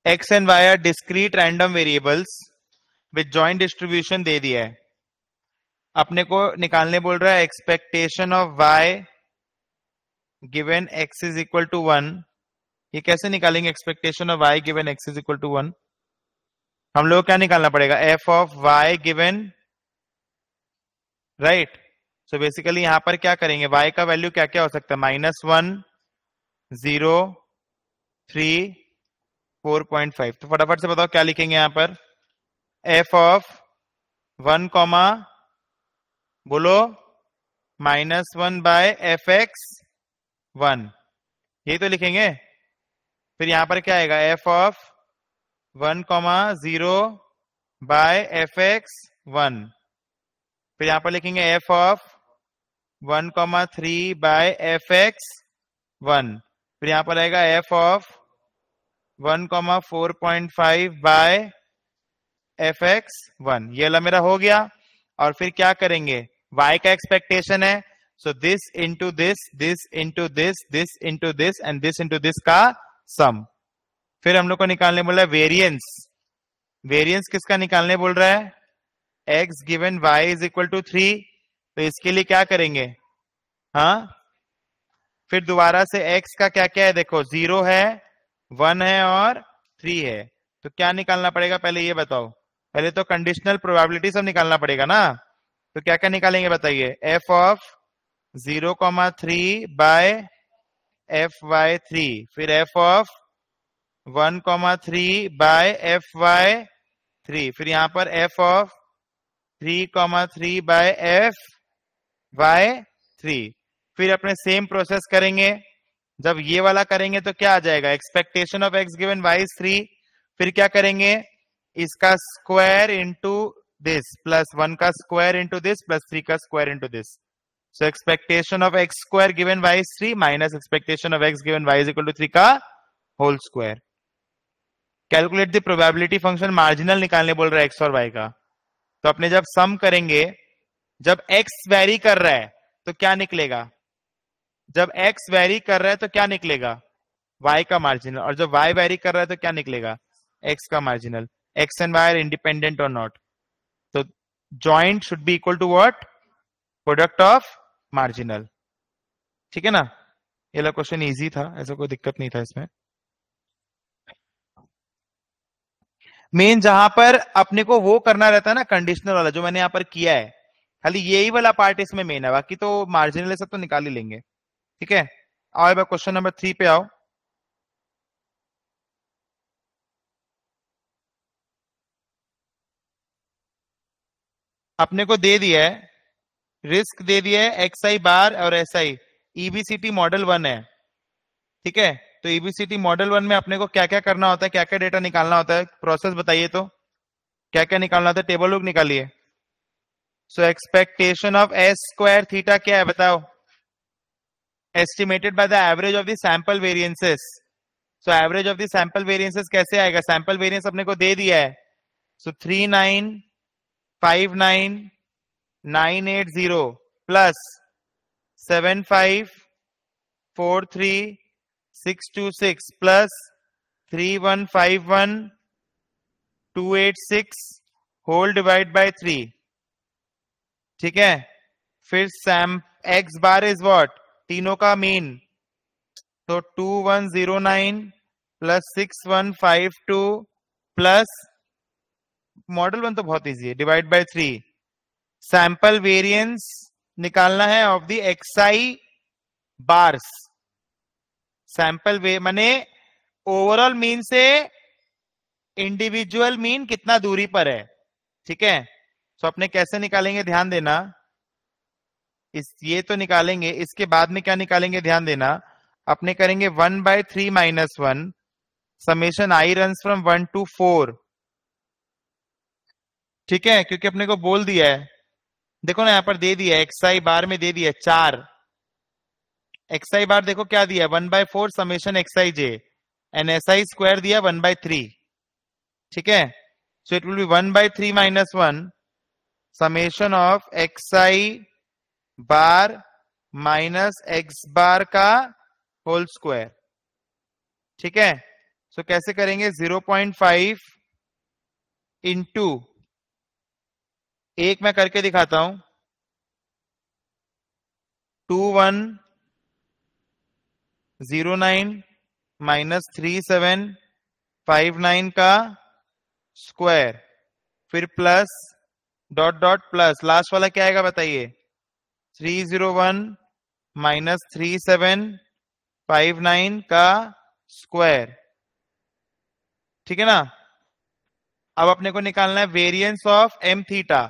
x and y are discrete random variables with joint distribution दे दिया है अपने को निकालने बोल रहा है expectation of y given x is equal to one ये कैसे निकालेंगे expectation of y given x is equal to one हम लोग क्या निकालना पड़ेगा f of y given right so basically यहां पर क्या करेंगे वाई का वैल्यू क्या क्या हो सकता है minus one zero three four point five तो फटाफट से बताओ क्या लिखेंगे यहां पर एफ ऑफ वन कॉमा बोलो minus one by f x one यही तो लिखेंगे फिर यहां पर क्या आएगा f of one comma zero by f x one फिर यहां पर लिखेंगे f of one comma three by f x one फिर यहां पर आएगा f of one comma four point five by f x one ये वाला मेरा हो गया और फिर क्या करेंगे y का एक्सपेक्टेशन है so this into this this into this this into this and this into this का सम फिर हम लोग को निकालने बोल रहा है वेरियंस वेरियंस किसका निकालने बोल रहा है x given y is equal to three तो इसके लिए क्या करेंगे हाँ फिर दोबारा से एक्स का क्या क्या है देखो जीरो है वन है और थ्री है तो क्या निकालना पड़ेगा पहले ये बताओ पहले तो कंडीशनल प्रोबेबिलिटी सब निकालना पड़ेगा ना तो क्या क्या निकालेंगे बताइए f of zero comma three by f y three फिर f of one comma three by f y three फिर यहां पर f of three comma three by f y three फिर अपने सेम प्रोसेस करेंगे जब ये वाला करेंगे तो क्या आ जाएगा expectation of x given y three फिर क्या करेंगे इसका square into this plus one का square into this plus three का square into this so expectation of x square given y three minus expectation of x given y is equal to three का whole square calculate the probability function marginal निकालने बोल रहा है एक्स और वाई का तो अपने जब सम करेंगे जब एक्स वेरी कर रहा है तो क्या निकलेगा जब एक्स वेरी कर रहा है तो क्या निकलेगा वाई का मार्जिनल और जब वाई वेरी कर रहा है तो क्या निकलेगा एक्स का marginal x and y are independent और नॉट तो joint should be equal to what product of marginal ठीक है ना ये क्वेश्चन इजी था ऐसा कोई दिक्कत नहीं था इसमें मेन जहां पर अपने को वो करना रहता है ना कंडीशनल वाला जो मैंने यहाँ पर किया है खाली यही वाला पार्ट इसमें मेन है बाकी तो मार्जिनल सब तो निकाल ही लेंगे ठीक है आओ एक बार क्वेश्चन नंबर थ्री पे आओ अपने को दे दिया है रिस्क दे दिया है एक्स आई बार और s i EBCT model one है ठीक है तो एबीसीटी मॉडल वन में अपने को क्या क्या करना होता है क्या क्या डेटा निकालना होता है प्रोसेस बताइए तो क्या क्या निकालना होता है टेबल लुक निकालिए so expectation of s square theta क्या है बताओ estimated by the average of the sample so average of the sample कैसे आएगा सैंपल वेरियंस अपने को दे दिया है so three nine five nine nine eight zero plus seven five four three six two six plus three one five one two eight six whole divide by three ठीक है फिर sum x bar is what तीनों का मीन तो two one zero nine plus six one five two plus model one तो बहुत इजी है divide by three sample variance निकालना है of the x i bars sample वे मैंने ओवरऑल मीन से इंडिविजुअल मीन कितना दूरी पर है ठीक है सो तो अपने कैसे निकालेंगे ध्यान देना इस ये तो निकालेंगे इसके बाद में क्या निकालेंगे ध्यान देना अपने करेंगे one by three minus one summation i run from one to four ठीक है क्योंकि अपने को बोल दिया है देखो ना यहां पर दे दिया एक्स आई बार में दे दिया चार एक्स आई बार देखो क्या दिया one by four summation x i j n s i square दिया वन बाय थ्री ठीक है so it will be one by three minus one summation of x i bar minus x bar का होल स्क्वायर ठीक है सो so, कैसे करेंगे जीरो पॉइंट फाइव इंटू एक मैं करके दिखाता हूं two one zero nine minus three seven five nine का स्क्वायर फिर plus dot dot plus last वाला क्या आएगा बताइए three zero one minus three seven five nine का स्क्वायर ठीक है ना अब अपने को निकालना है variance of m theta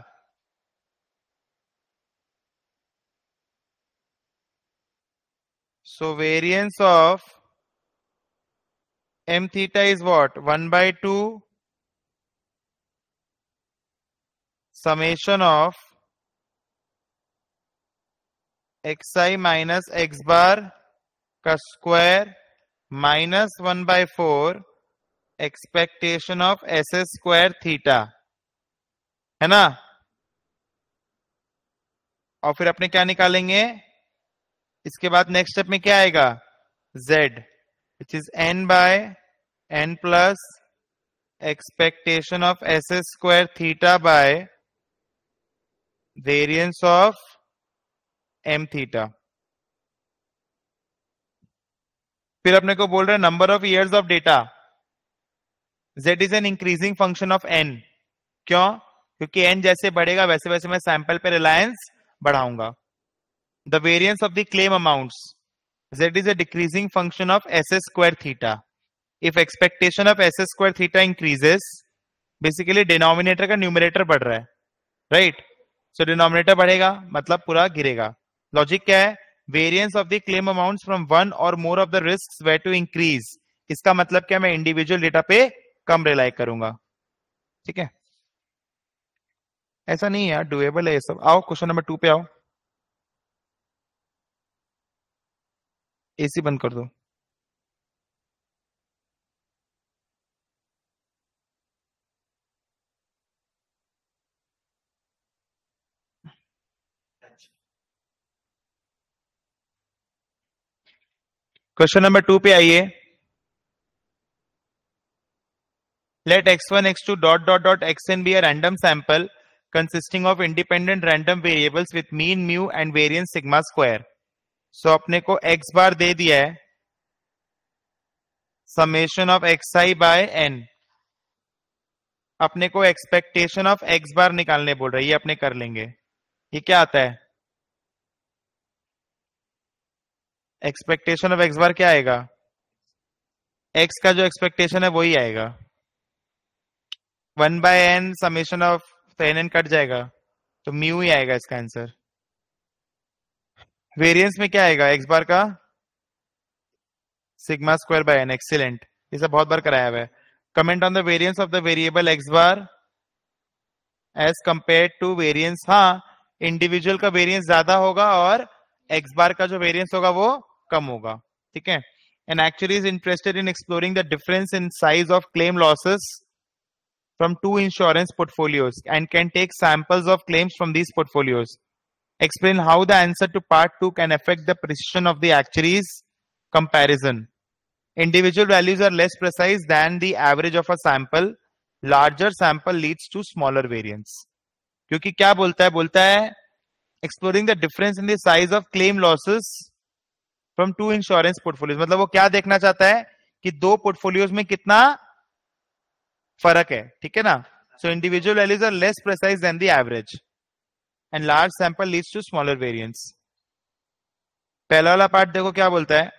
So variance of m theta is what? 1 by 2 summation of xi minus x bar का square minus one by four expectation of S S square theta है ना और फिर अपने क्या निकालेंगे इसके बाद नेक्स्ट स्टेप में क्या आएगा z which is n by n expectation of S S square theta by variance of m theta फिर अपने को बोल रहे हैं number of years of data z is an increasing function of n क्यों क्योंकि n जैसे बढ़ेगा वैसे वैसे मैं सैंपल पे रिलायंस बढ़ाऊंगा the variance of the claim amounts. Z is a decreasing function of SS square theta. If expectation of SS square theta increases, basically denominator का न्यूमिनेटर बढ़ रहा है राइट सो डिनोमिनेटर बढ़ेगा मतलब पूरा गिरेगा लॉजिक क्या है variance of the claim amount from one और more of the risk way to increase इसका मतलब क्या मैं इंडिविजुअल डेटा पे कम रिलाई करूंगा ठीक है ऐसा नहीं है डुएबल है ये सब आओ क्वेश्चन नंबर टू पे आओ एसी बंद कर दो क्वेश्चन नंबर टू पे आइए let X one X two dot dot dot X N be a random sample consisting of independent random variables with mean mu and variance sigma square so so, अपने को x बार दे दिया है summation of x I by N अपने को एक्सपेक्टेशन ऑफ एक्स बार निकालने बोल रहा है ये अपने कर लेंगे ये क्या आता है एक्सपेक्टेशन ऑफ एक्स बार क्या आएगा एक्स का जो एक्सपेक्टेशन है वही आएगा one by N summation of N N cut जाएगा तो म्यू ही आएगा इसका आंसर वेरिएंस में क्या आएगा एक्स बार का sigma square by N excellent ये सब बहुत बार कराया हुआ है comment on the variance of the variable X bar as compare to variance हाँ इंडिविजुअल का वेरिएंस ज्यादा होगा और एक्स बार का जो वेरिएंस होगा वो कम होगा ठीक है and actually is interested in exploring the difference in size of claim losses from two insurance portfolios and can take samples of claims from these portfolios Explain how the answer to part 2 can affect the precision of the actuaries comparison. Individual values are less precise than the average of a sample. Larger sample leads to smaller variance. kyunki kya bolta hai bolta hai exploring the difference in the size of claim losses from two insurance portfolios matlab wo kya dekhna chahta hai ki do portfolios mein kitna फर्क है ठीक है ना so individual values are less precise than the average and large sample leads to smaller variance पहला वाला पार्ट देखो क्या बोलता है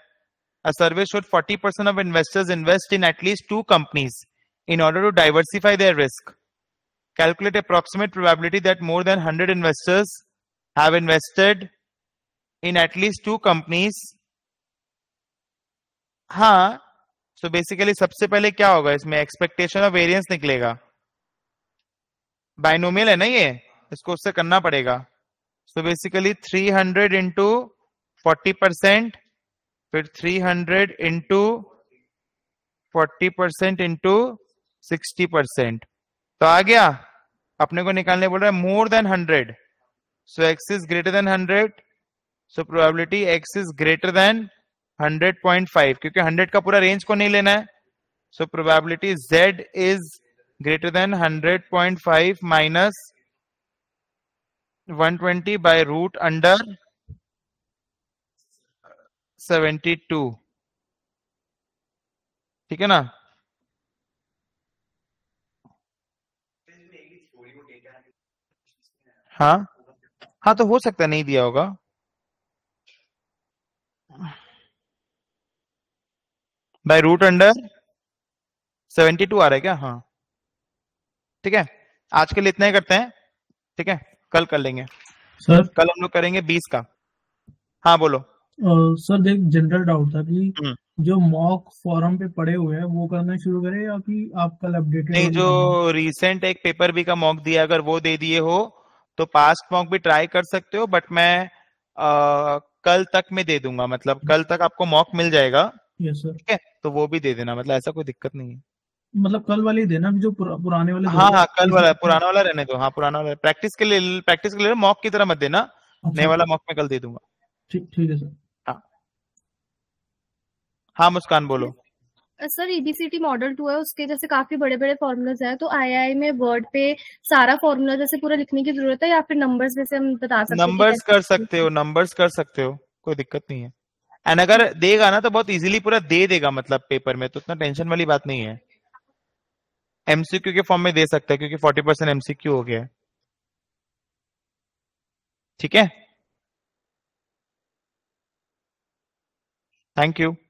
a survey showed 40% of investors invest in at least two companies in order to diversify their risk. Calculate approximate probability that more than 100 investors have invested in at least two companies. हाँ सो so बेसिकली सबसे पहले क्या होगा इसमें एक्सपेक्टेशन और वेरिएंस निकलेगा बाइनोमियल है ना ये इसको उससे करना पड़ेगा so basically 300 hundred into forty percent फिर 300 hundred into forty percent into sixty percent तो आ गया अपने को निकालने बोल रहा है more than hundred so X is greater than hundred so probability x is greater than hundred point five क्योंकि हंड्रेड का पूरा रेंज को नहीं लेना है so probability Z is greater than hundred point five minus 120 by root under 72 ठीक है ना हाँ हाँ तो हो सकता नहीं दिया होगा by root under seventy two आ रहा है क्या हाँ ठीक है आज के लिए इतना ही करते हैं ठीक है कल कर लेंगे सर कल हम लोग करेंगे बीस का हाँ बोलो सर देख जनरल डाउट था कि हम्म। जो मॉक फॉरम पे पड़े हुए हैं वो करना शुरू करें या कि आप कल अपडेटेड नहीं जो रिसेंट एक पेपर भी का मॉक दिया अगर वो दे दिए हो तो पास्ट मॉक भी ट्राई कर सकते हो बट मैं आ, कल तक में दे दूंगा मतलब कल तक आपको मॉक मिल जाएगा ठीक है तो वो भी दे देना मतलब ऐसा कोई दिक्कत नहीं है मतलब कल वाले देना जो पुरा, पुराने वाले हाँ हाँ कल वाला पुराना वाला रहने दो हाँ पुराना वाला प्रैक्टिस के लिए प्रैक्टिस के लिए मॉक की तरह मत देना अच्छा। नए वाला मॉक में कल दे दूंगा ठीक ठीक है सर हाँ, हाँ मुस्कान बोलो सर ईबीसीटी मॉडल टू है उसके जैसे काफी बड़े बड़े फॉर्मूलाज हैं तो आईआई में वर्ड पे सारा फॉर्मूला जैसे पूरा लिखने की जरूरत है या फिर नंबर्स जैसे हम बता सकते नंबर्स कर सकते हो नंबर्स कर सकते हो कोई दिक्कत नहीं है एंड अगर देगा ना तो बहुत इजीली पूरा दे देगा मतलब पेपर में तो उतना टेंशन वाली बात नहीं है एमसीक्यू के फॉर्म में दे सकते हैं क्योंकि फोर्टी परसेंट एमसीक्यू हो गया ठीक है थैंक यू